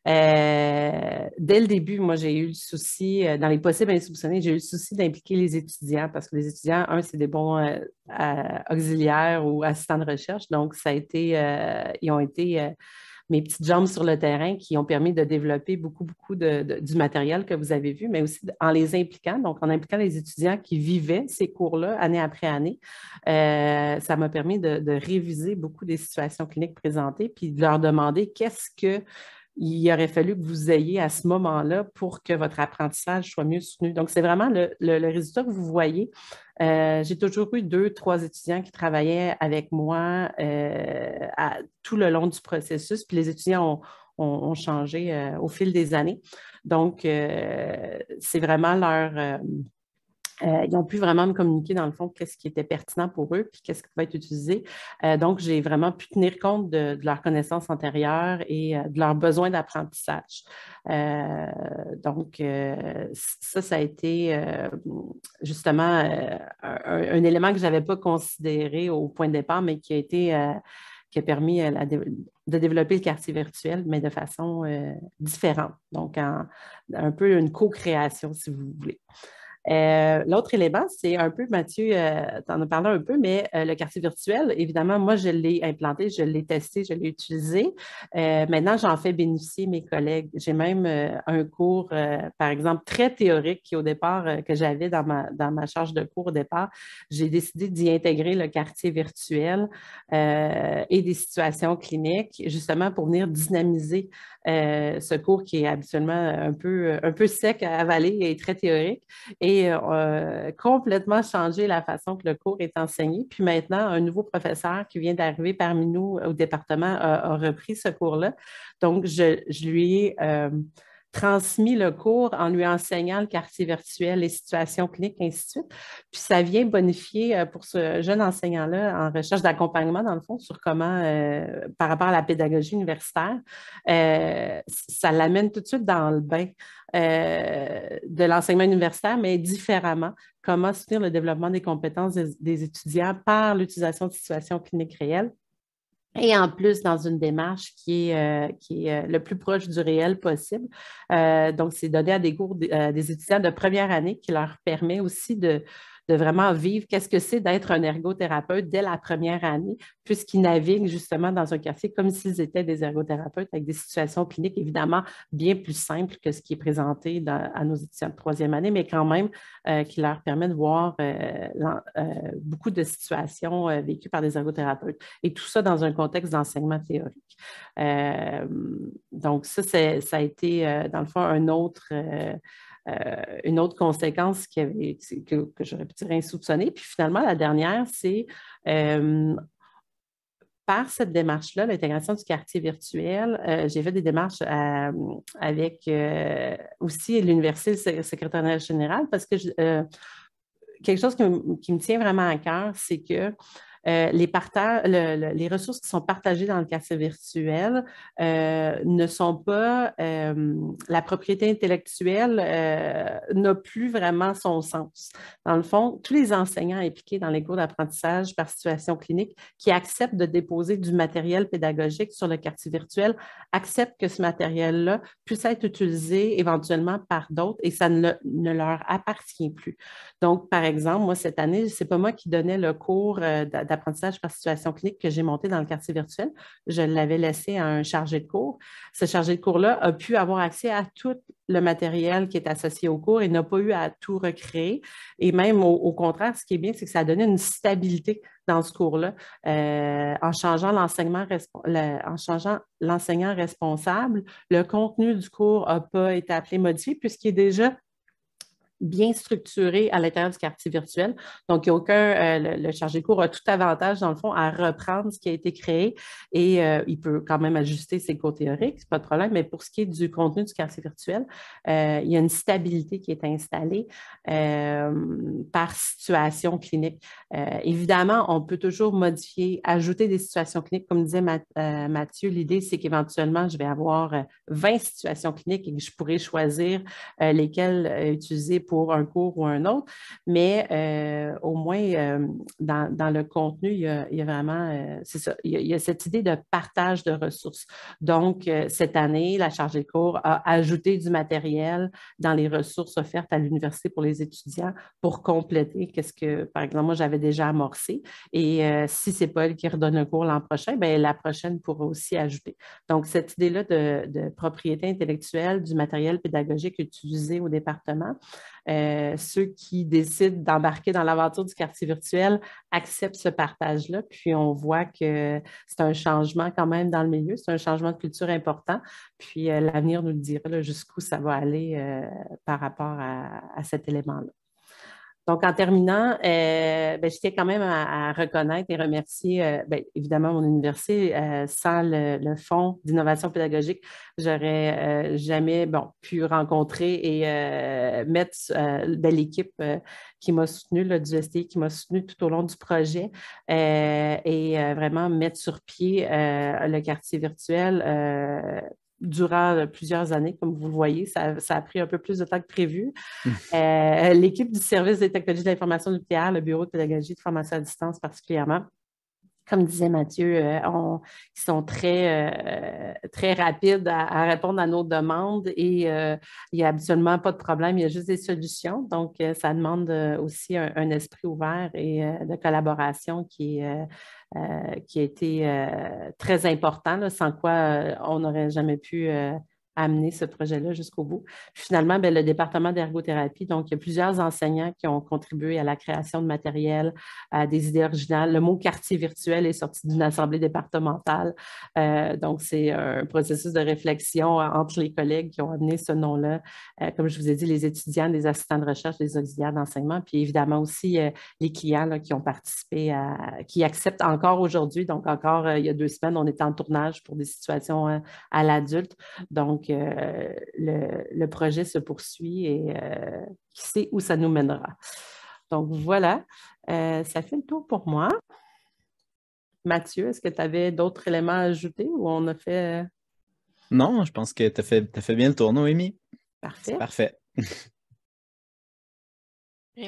dès le début, moi, j'ai eu le souci, dans les possibles insoupçonnés, j'ai eu le souci d'impliquer les étudiants parce que les étudiants, un, c'est des bons auxiliaires ou assistants de recherche, donc ça a été, ils ont été mes petites jambes sur le terrain qui ont permis de développer beaucoup, beaucoup du matériel que vous avez vu, mais aussi en les impliquant, donc en impliquant les étudiants qui vivaient ces cours-là année après année. Euh, ça m'a permis de, de, réviser beaucoup des situations cliniques présentées, puis de leur demander qu'est-ce que il aurait fallu que vous ayez à ce moment-là pour que votre apprentissage soit mieux soutenu. Donc, c'est vraiment le, résultat que vous voyez. Euh, j'ai toujours eu deux, trois étudiants qui travaillaient avec moi euh, tout le long du processus, puis les étudiants ont, changé euh, au fil des années. Donc, c'est vraiment leur euh, ils ont pu vraiment me communiquer, dans le fond, qu'est-ce qui était pertinent pour eux, puis qu'est-ce qui pouvait être utilisé. Euh, donc, j'ai vraiment pu tenir compte de, de leurs connaissances antérieures et euh, de leurs besoins d'apprentissage. donc, ça, ça a été justement un, élément que je n'avais pas considéré au point de départ, mais qui a été qui a permis de développer le quartier virtuel, mais de façon différente. Donc, un peu une co-création, si vous voulez. Euh, l'autre élément, c'est un peu, Mathieu, euh, tu en as parlé un peu, mais euh, le quartier virtuel, évidemment, moi, je l'ai implanté, je l'ai testé, je l'ai utilisé. maintenant, j'en fais bénéficier mes collègues. J'ai même un cours, par exemple, très théorique qui, au départ, que j'avais dans ma, dans ma charge de cours au départ, j'ai décidé d'y intégrer le quartier virtuel et des situations cliniques, justement pour venir dynamiser euh, ce cours qui est habituellement un peu, un peu sec à avaler et très théorique, et a euh, complètement changé la façon que le cours est enseigné. Puis maintenant, un nouveau professeur qui vient d'arriver parmi nous au département a, repris ce cours-là. Donc, je, je lui ai euh, transmis le cours en lui enseignant le quartier virtuel, les situations cliniques, ainsi de suite. Puis ça vient bonifier euh, pour ce jeune enseignant-là en recherche d'accompagnement, dans le fond, sur comment, euh, par rapport à la pédagogie universitaire, euh, ça l'amène tout de suite dans le bain de l'enseignement universitaire, mais différemment. Comment soutenir le développement des compétences des étudiants par l'utilisation de situations cliniques réelles et en plus dans une démarche qui est, euh, qui est euh, le plus proche du réel possible. Euh, donc, c'est donné à des cours des étudiants de première année qui leur permet aussi de, de vraiment vivre qu'est-ce que c'est d'être un ergothérapeute dès la première année, puisqu'ils naviguent justement dans un quartier comme s'ils étaient des ergothérapeutes avec des situations cliniques évidemment bien plus simples que ce qui est présenté à nos étudiants de troisième année, mais quand même euh, qui leur permet de voir euh, euh, beaucoup de situations vécues par des ergothérapeutes. Et tout ça dans un contexte d'enseignement théorique. donc ça, ça a été, dans le fond, un autre... Euh, une autre conséquence que, que j'aurais pu dire insoupçonnée. Puis finalement, la dernière, c'est euh, par cette démarche-là, l'intégration du quartier virtuel, euh, j'ai fait des démarches avec aussi l'université, secrétaire général, parce que quelque chose qui, me tient vraiment à cœur, c'est que euh, les, ressources qui sont partagées dans le quartier virtuel euh, ne sont pas, euh, la propriété intellectuelle n'a plus vraiment son sens. Dans le fond, tous les enseignants impliqués dans les cours d'apprentissage par situation clinique qui acceptent de déposer du matériel pédagogique sur le quartier virtuel acceptent que ce matériel-là puisse être utilisé éventuellement par d'autres et ça ne, leur appartient plus. Donc, par exemple, moi, cette année, c'est pas moi qui donnais le cours de d'apprentissage par situation clinique que j'ai monté dans le quartier virtuel, je l'avais laissé à un chargé de cours. Ce chargé de cours-là a pu avoir accès à tout le matériel qui est associé au cours et n'a pas eu à tout recréer. Et même au, contraire, ce qui est bien, c'est que ça a donné une stabilité dans ce cours-là euh, en changeant en changeant l'enseignant responsable. Le contenu du cours n'a pas été appelé modifié puisqu'il est déjà bien structuré à l'intérieur du quartier virtuel. Donc, il n'y a aucun, euh, le, chargé de cours a tout avantage, dans le fond, à reprendre ce qui a été créé et euh, il peut quand même ajuster ses cours théoriques, pas de problème. Mais pour ce qui est du contenu du quartier virtuel, euh, il y a une stabilité qui est installée par situation clinique. évidemment, on peut toujours modifier, ajouter des situations cliniques. Comme disait Mathieu, l'idée, c'est qu'éventuellement, je vais avoir 20 situations cliniques et que je pourrais choisir lesquelles utiliser pour pour un cours ou un autre, mais euh, au moins euh, dans, le contenu, il y a, vraiment, euh, c'est ça, il y, a, cette idée de partage de ressources. Donc, cette année, la chargée de cours a ajouté du matériel dans les ressources offertes à l'université pour les étudiants pour compléter qu'est-ce que, par exemple, moi, j'avais déjà amorcé. Et si c'est elle qui redonne un cours l'an prochain, bien, la prochaine pourra aussi ajouter. Donc, cette idée-là de, de propriété intellectuelle du matériel pédagogique utilisé au département, euh, ceux qui décident d'embarquer dans l'aventure du quartier virtuel acceptent ce partage-là. Puis on voit que c'est un changement quand même dans le milieu, c'est un changement de culture important. Puis euh, l'avenir nous le dira jusqu'où ça va aller euh, par rapport à cet élément-là. Donc, en terminant, euh, ben, je tiens quand même à, reconnaître et remercier, euh, ben, évidemment, mon université. Euh, sans le, Fonds d'innovation pédagogique, j'aurais jamais bon, pu rencontrer et mettre ben, l'équipe qui m'a soutenue, là, du STI, qui m'a soutenue tout au long du projet et vraiment mettre sur pied le quartier virtuel durant euh, plusieurs années, comme vous le voyez. Ça, a pris un peu plus de temps que prévu. Hum. Euh, l'équipe du service des technologies de l'information nucléaire, le bureau de pédagogie de formation à distance particulièrement, comme disait Mathieu, euh, ils sont très, très rapides à, répondre à nos demandes et il n'y a absolument pas de problème, il y a juste des solutions. Donc, ça demande aussi un, esprit ouvert et de collaboration qui est euh, qui a été euh, très important, sans quoi euh, on n'aurait jamais pu amener ce projet-là jusqu'au bout. finalement, ben, le département d'ergothérapie, donc il y a plusieurs enseignants qui ont contribué à la création de matériel, à des idées originales. Le mot quartier virtuel est sorti d'une assemblée départementale. Euh, donc, c'est un processus de réflexion euh, entre les collègues qui ont amené ce nom-là. Euh, comme je vous ai dit, les étudiants, les assistants de recherche, les auxiliaires d'enseignement, puis évidemment aussi les clients qui ont participé, à, qui acceptent encore aujourd'hui. Donc, encore il y a deux semaines, on était en tournage pour des situations à l'adulte. Donc, donc, le, projet se poursuit et euh, qui sait où ça nous mènera. Donc, voilà, euh, ça fait le tour pour moi. Mathieu, est-ce que tu avais d'autres éléments à ajouter ou on a fait. Euh? Non, je pense que tu as, as, fait bien le tour, Noémie. Parfait. Parfait.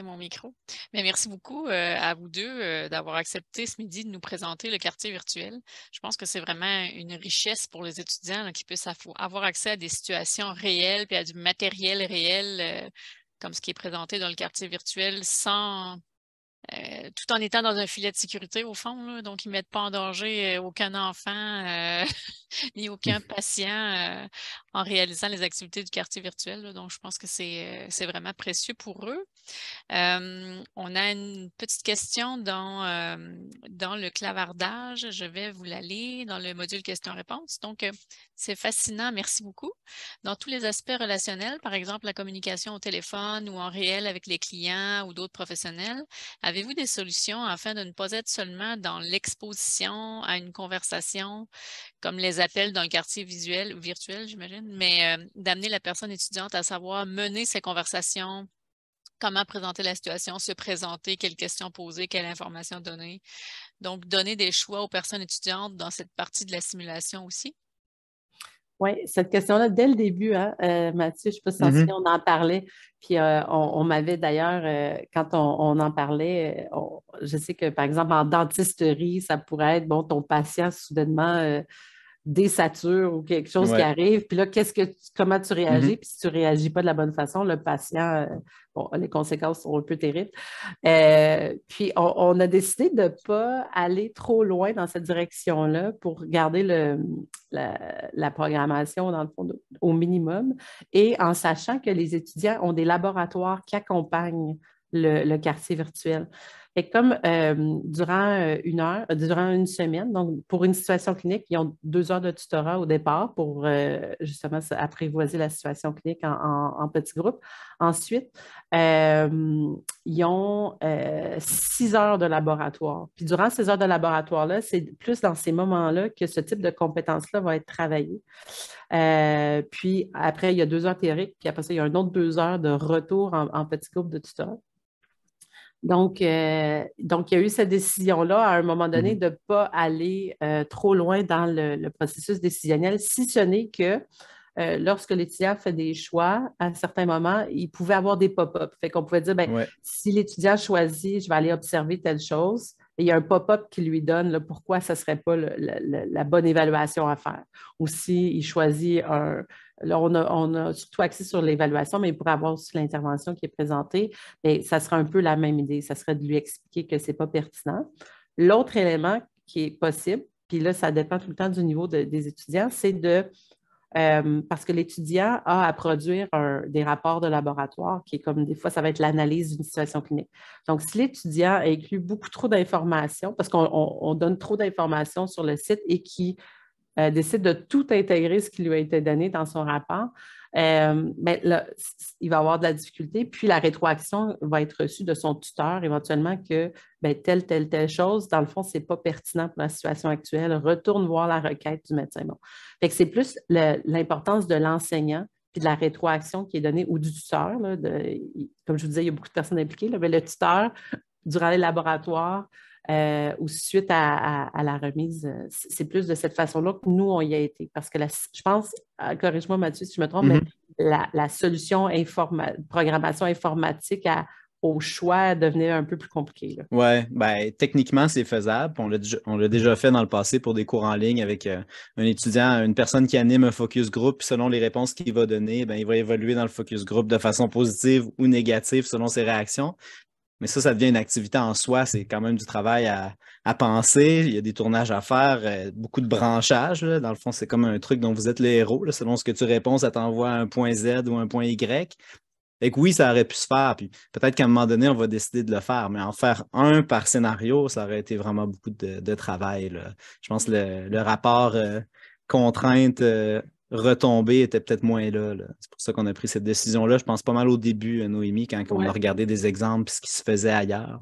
mon micro. merci beaucoup euh, à vous deux euh, d'avoir accepté ce midi de nous présenter le quartier virtuel. Je pense que c'est vraiment une richesse pour les étudiants qui puissent avoir accès à des situations réelles et à du matériel réel, euh, comme ce qui est présenté dans le quartier virtuel, sans tout en étant dans un filet de sécurité au fond. Donc, ils ne mettent pas en danger aucun enfant ni aucun mm-hmm. patient en réalisant les activités du quartier virtuel. Donc, je pense que c'est vraiment précieux pour eux on a une petite question dans, dans le clavardage. Je vais vous l'aller dans le module questions-réponses. Donc, euh, c'est fascinant. Merci beaucoup. Dans tous les aspects relationnels, par exemple la communication au téléphone ou en réel avec les clients ou d'autres professionnels, avez-vous des solutions afin de ne pas être seulement dans l'exposition à une conversation comme les appels dans le quartier visuel ou virtuel, j'imagine, mais euh, d'amener la personne étudiante à savoir mener ces conversations comment présenter la situation, se présenter, quelles questions poser, quelles informations donner. Donc, donner des choix aux personnes étudiantes dans cette partie de la simulation aussi. Oui, cette question-là, dès le début, hein, euh, Mathieu, je ne sais pas si mm-hmm. on en parlait. Puis euh, on, m'avait d'ailleurs, euh, quand on, en parlait, je sais que par exemple en dentisterie, ça pourrait être, bon, ton patient soudainement désature ou quelque chose qui arrive. Puis là, qu'est-ce que comment tu réagis? Mm-hmm. Puis si tu réagis pas de la bonne façon, le patient les conséquences sont un peu terribles. Euh, puis, on, a décidé de ne pas aller trop loin dans cette direction-là pour garder la, programmation, dans le au minimum, et en sachant que les étudiants ont des laboratoires qui accompagnent le quartier virtuel. Et comme euh, durant euh, une heure, euh, durant une semaine, donc pour une situation clinique, ils ont deux heures de tutorat au départ pour justement apprivoiser la situation clinique en, petit groupe. petits Ensuite, ils ont six heures de laboratoire. Puis durant ces heures de laboratoire-là, c'est plus dans ces moments-là que ce type de compétences là va être travaillé. puis après, il y a deux heures théoriques, puis après ça, il y a un autre deux heures de retour en, petit groupe de tutorat. Donc, euh, donc, il y a eu cette décision-là à un moment donné mhm. de ne pas aller euh, trop loin dans le, processus décisionnel, si ce n'est que euh, lorsque l'étudiant fait des choix, à certains moments, il pouvait avoir des pop-up. Fait qu'on pouvait dire, ben, si l'étudiant choisit, je vais aller observer telle chose, il y a un pop-up qui lui donne pourquoi ce ne serait pas la bonne évaluation à faire. Ou s'il choisit un, on a, surtout axé sur l'évaluation, mais pour avoir aussi l'intervention qui est présentée. Mais ça sera un peu la même idée. Ça serait de lui expliquer que ce n'est pas pertinent. L'autre élément qui est possible, puis là, ça dépend tout le temps du niveau des étudiants, c'est de euh, parce que l'étudiant a à produire des rapports de laboratoire qui est comme des fois, ça va être l'analyse d'une situation clinique. Donc, si l'étudiant inclut beaucoup trop d'informations, parce qu'on donne trop d'informations sur le site et qui euh, décide de tout intégrer ce qui lui a été donné dans son rapport, euh, ben il va avoir de la difficulté. Puis la rétroaction va être reçue de son tuteur éventuellement que ben, telle, telle, telle chose, dans le fond, ce n'est pas pertinent pour la situation actuelle. Retourne voir la requête du médecin. c'est plus l'importance de l'enseignant puis de la rétroaction qui est donnée ou du tuteur. comme je vous disais, il y a beaucoup de personnes impliquées. le tuteur, durant les laboratoires, euh, ou suite à, la remise. Euh, c'est plus de cette façon-là que nous, on y a été. Parce que je pense, euh, corrige-moi Mathieu si je me trompe, mais mm-hmm. la, solution programmation informatique au choix devenait un peu plus compliqué. Oui, ben, techniquement, c'est faisable. On l'a déjà fait dans le passé pour des cours en ligne avec un étudiant, une personne qui anime un focus group. selon les réponses qu'il va donner, ben, il va évoluer dans le focus group de façon positive ou négative selon ses réactions. Mais ça, ça devient une activité en soi. C'est quand même du travail à, penser. Il y a des tournages à faire, euh, beaucoup de branchages. Dans le fond, c'est comme un truc dont vous êtes le héros. Selon ce que tu réponds, ça t'envoie un point Z ou un point Y. Et oui, ça aurait pu se faire. Puis peut-être qu'à un moment donné, on va décider de le faire. Mais en faire un par scénario, ça aurait été vraiment beaucoup de, travail. Je pense que le, rapport euh, contrainte. Euh, retombée était peut-être moins là. C'est pour ça qu'on a pris cette décision-là. Je pense pas mal au début, euh, Noémie, quand on a regardé des exemples puis ce qui se faisait ailleurs.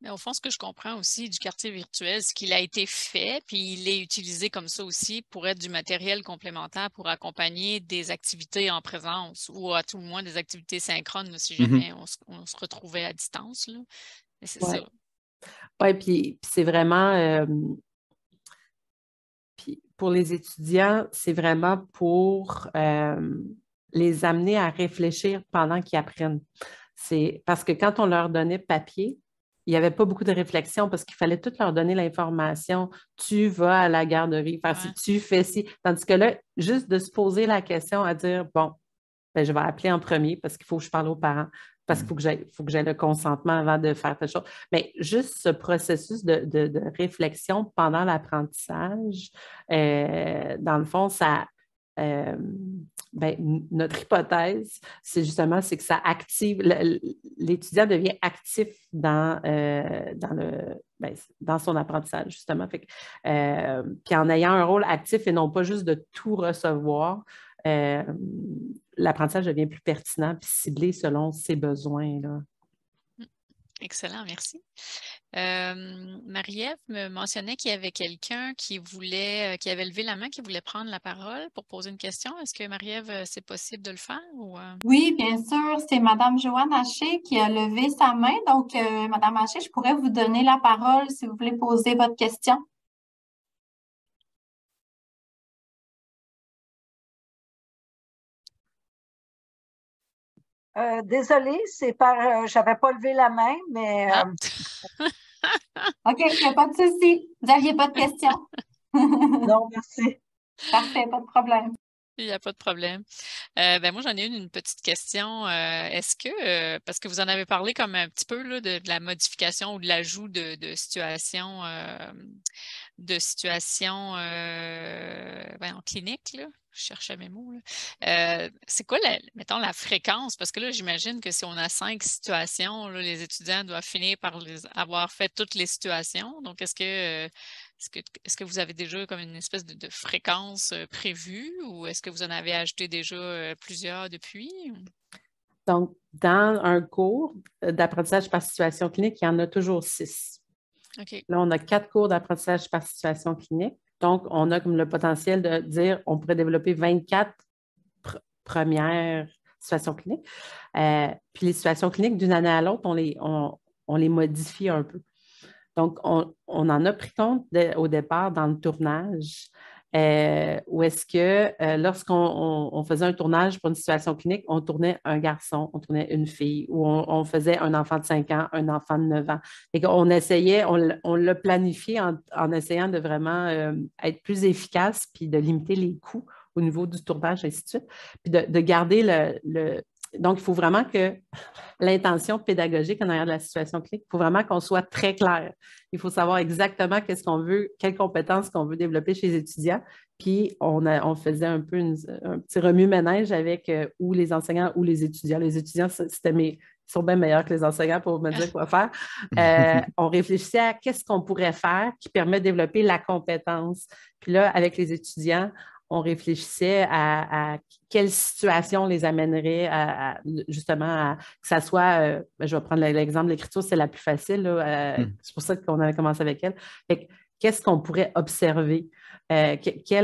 Mais au fond, ce que je comprends aussi du quartier virtuel, c'est qu'il a été fait, puis il est utilisé comme ça aussi pour être du matériel complémentaire pour accompagner des activités en présence ou à tout le moins des activités synchrones si jamais mm-hmm. on, se, retrouvait à distance. Là. c'est ça. Oui, puis, c'est vraiment. Euh, pour les étudiants, c'est vraiment pour euh, les amener à réfléchir pendant qu'ils apprennent. C'est parce que quand on leur donnait papier, il n'y avait pas beaucoup de réflexion parce qu'il fallait tout leur donner l'information. Tu vas à la garderie, parce tu fais ci. Tandis que là, juste de se poser la question à dire, bon, ben, je vais appeler en premier parce qu'il faut que je parle aux parents parce qu'il mm. faut que j'ai faut que j'aie le consentement avant de faire telle chose. Mais juste ce processus de, réflexion pendant l'apprentissage, euh, dans le fond, ça, euh, ben, notre hypothèse, c'est justement que ça active, l'étudiant devient actif dans, euh, dans, le, ben, dans son apprentissage, justement. puis en ayant un rôle actif et non pas juste de tout recevoir, l'apprentissage devient plus pertinent et ciblé selon ses besoins. Là. Mm. Excellent, merci. Euh, Marie-Ève me mentionnait qu'il y avait quelqu'un qui voulait, euh, qui avait levé la main, qui voulait prendre la parole pour poser une question. Est-ce que Marie-Ève, euh, c'est possible de le faire? Oui, bien sûr. C'est Madame Joanne Haché qui a levé sa main. Donc, Mme Madame Haché, je pourrais vous donner la parole si vous voulez poser votre question. Euh, désolée, c'est par. Euh, j'avais pas levé la main, mais. Euh, ah. OK, il pas de souci. Vous n'aviez pas de questions? non, merci. Parfait, pas de problème. Il n'y a pas de problème. Euh, ben moi, j'en ai une, petite question. Euh, est-ce que, euh, parce que vous en avez parlé comme un petit peu là, de, la modification ou de l'ajout de, situations de situation, en clinique, je cherchais mes mots. C'est quoi, la, mettons, la fréquence? Parce que là, j'imagine que si on a cinq situations, les étudiants doivent finir par avoir fait toutes les situations. Donc, est-ce que est-ce que, vous avez déjà comme une espèce de, fréquence prévue ou est-ce que vous en avez ajouté déjà plusieurs depuis? Donc, dans un cours d'apprentissage par situation clinique, il y en a toujours six. Là, on a quatre cours d'apprentissage par situation clinique. Donc, on a comme le potentiel de dire on pourrait développer 24 premières situations cliniques. Euh, puis les situations cliniques, d'une année à l'autre, on les modifie un peu. Donc, on, en a pris compte au départ dans le tournage. Euh, où est-ce que euh, lorsqu'on faisait un tournage pour une situation clinique, on tournait un garçon, on tournait une fille, ou on, faisait un enfant de 5 ans, un enfant de 9 ans. Et on essayait, on, l'a planifié en, essayant de vraiment euh, être plus efficace, puis de limiter les coûts au niveau du tournage, ainsi de suite, puis de, garder le, donc, il faut vraiment que l'intention pédagogique en arrière de la situation clinique, il faut vraiment qu'on soit très clair. Il faut savoir exactement qu'est-ce qu'on veut, quelles compétences qu'on veut développer chez les étudiants. Puis, on, faisait un peu un petit remue-ménage avec euh, ou les enseignants ou les étudiants. Les étudiants, c'était mes, sont bien meilleurs que les enseignants pour me dire quoi faire. Euh, on réfléchissait à qu'est-ce qu'on pourrait faire qui permet de développer la compétence. Puis là, avec les étudiants, on réfléchissait à, quelle situation les amènerait justement à que ça soit, euh, ben, je vais prendre l'exemple de l'écriture, c'est la plus facile, euh, hmm. c'est pour ça qu'on avait commencé avec elle. Qu'est-ce qu'on pourrait observer? Euh, puis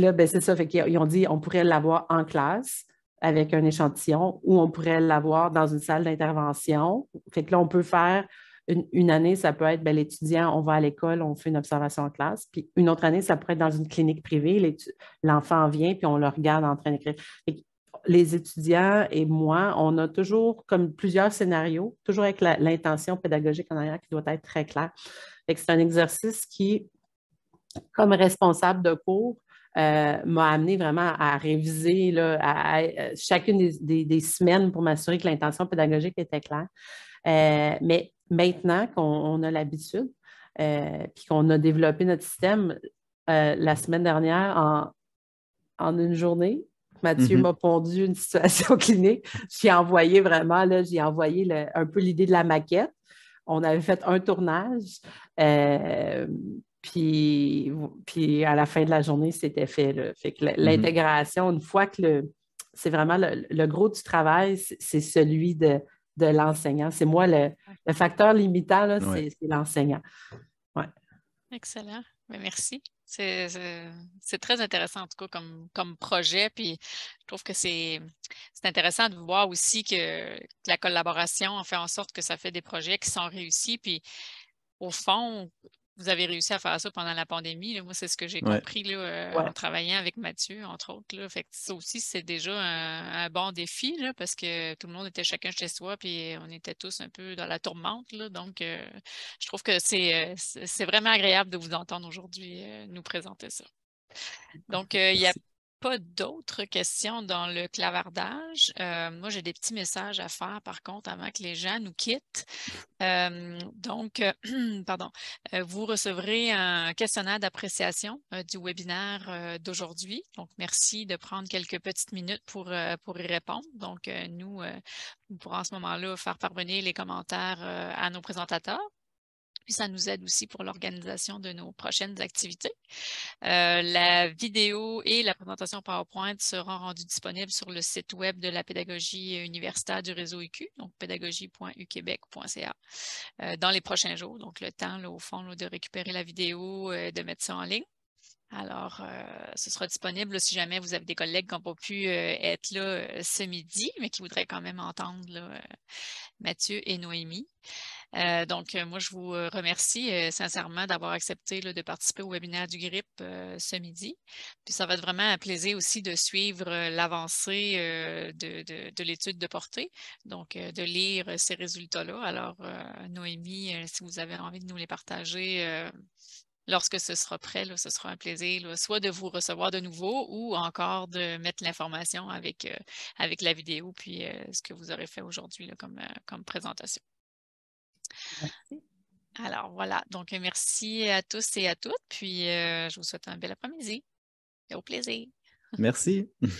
là, ben, c'est ça, ils ont dit on pourrait l'avoir en classe avec un échantillon ou on pourrait l'avoir dans une salle d'intervention. Fait que là, on peut faire une, année, ça peut être ben, l'étudiant, on va à l'école, on fait une observation en classe. Puis une autre année, ça pourrait être dans une clinique privée, l'enfant vient, puis on le regarde en train d'écrire. Les étudiants et moi, on a toujours comme plusieurs scénarios, toujours avec l'intention pédagogique en arrière qui doit être très claire. C'est un exercice qui, comme responsable de cours, euh, m'a amené vraiment à réviser là, chacune des, semaines pour m'assurer que l'intention pédagogique était claire. Euh, mais maintenant qu'on a l'habitude, euh, puis qu'on a développé notre système euh, la semaine dernière en, une journée. Mathieu mm-hmm. m'a pondu une situation clinique. J'ai envoyé vraiment, là, j'ai envoyé un peu l'idée de la maquette. On avait fait un tournage. Euh, puis, puis à la fin de la journée, c'était fait. Fait que mm-hmm. l'intégration, une fois que le, c'est vraiment le, gros du travail, c'est celui de de l'enseignant. C'est moi le, facteur limitant, c'est l'enseignant. Excellent. Ben, merci. C'est très intéressant, en tout cas, comme, projet. Puis je trouve que c'est intéressant de voir aussi que, la collaboration fait en sorte que ça fait des projets qui sont réussis. Puis au fond, vous avez réussi à faire ça pendant la pandémie. Moi, c'est ce que j'ai compris euh, en travaillant avec Mathieu, entre autres. Fait ça aussi, c'est déjà un, bon défi parce que tout le monde était chacun chez soi, puis on était tous un peu dans la tourmente. Donc, euh, je trouve que euh, c'est, vraiment agréable de vous entendre aujourd'hui nous présenter ça. Donc, il y a pas d'autres questions dans le clavardage. Euh, moi, j'ai des petits messages à faire, par contre, avant que les gens nous quittent. Euh, donc, euh, pardon, vous recevrez un questionnaire d'appréciation du webinaire d'aujourd'hui. Donc, merci de prendre quelques petites minutes pour, pour y répondre. Donc, nous, on pourra en ce moment-là faire parvenir les commentaires à nos présentateurs. Puis ça nous aide aussi pour l'organisation de nos prochaines activités. Euh, la vidéo et la présentation PowerPoint seront rendues disponibles sur le site web de la pédagogie universitaire du réseau IQ, donc pédagogie.uquebec.ca, euh, dans les prochains jours. Donc le temps, au fond, de récupérer la vidéo, euh, et de mettre ça en ligne. Alors, euh, ce sera disponible si jamais vous avez des collègues qui n'ont pas pu euh, être là euh, ce midi, mais qui voudraient quand même entendre Mathieu et Noémie. donc, moi, je vous remercie sincèrement d'avoir accepté de participer au webinaire du GRIP ce midi. Puis, ça va être vraiment un plaisir aussi de suivre l'avancée de, de l'étude de portée, donc de lire ces résultats-là. Alors, Noémie, si vous avez envie de nous les partager, lorsque ce sera prêt, ce sera un plaisir, soit de vous recevoir de nouveau ou encore de mettre l'information avec, euh, avec la vidéo, puis euh, ce que vous aurez fait aujourd'hui euh, comme, présentation. Alors voilà, donc merci à tous et à toutes, puis je vous souhaite un bel après-midi et au plaisir. Merci.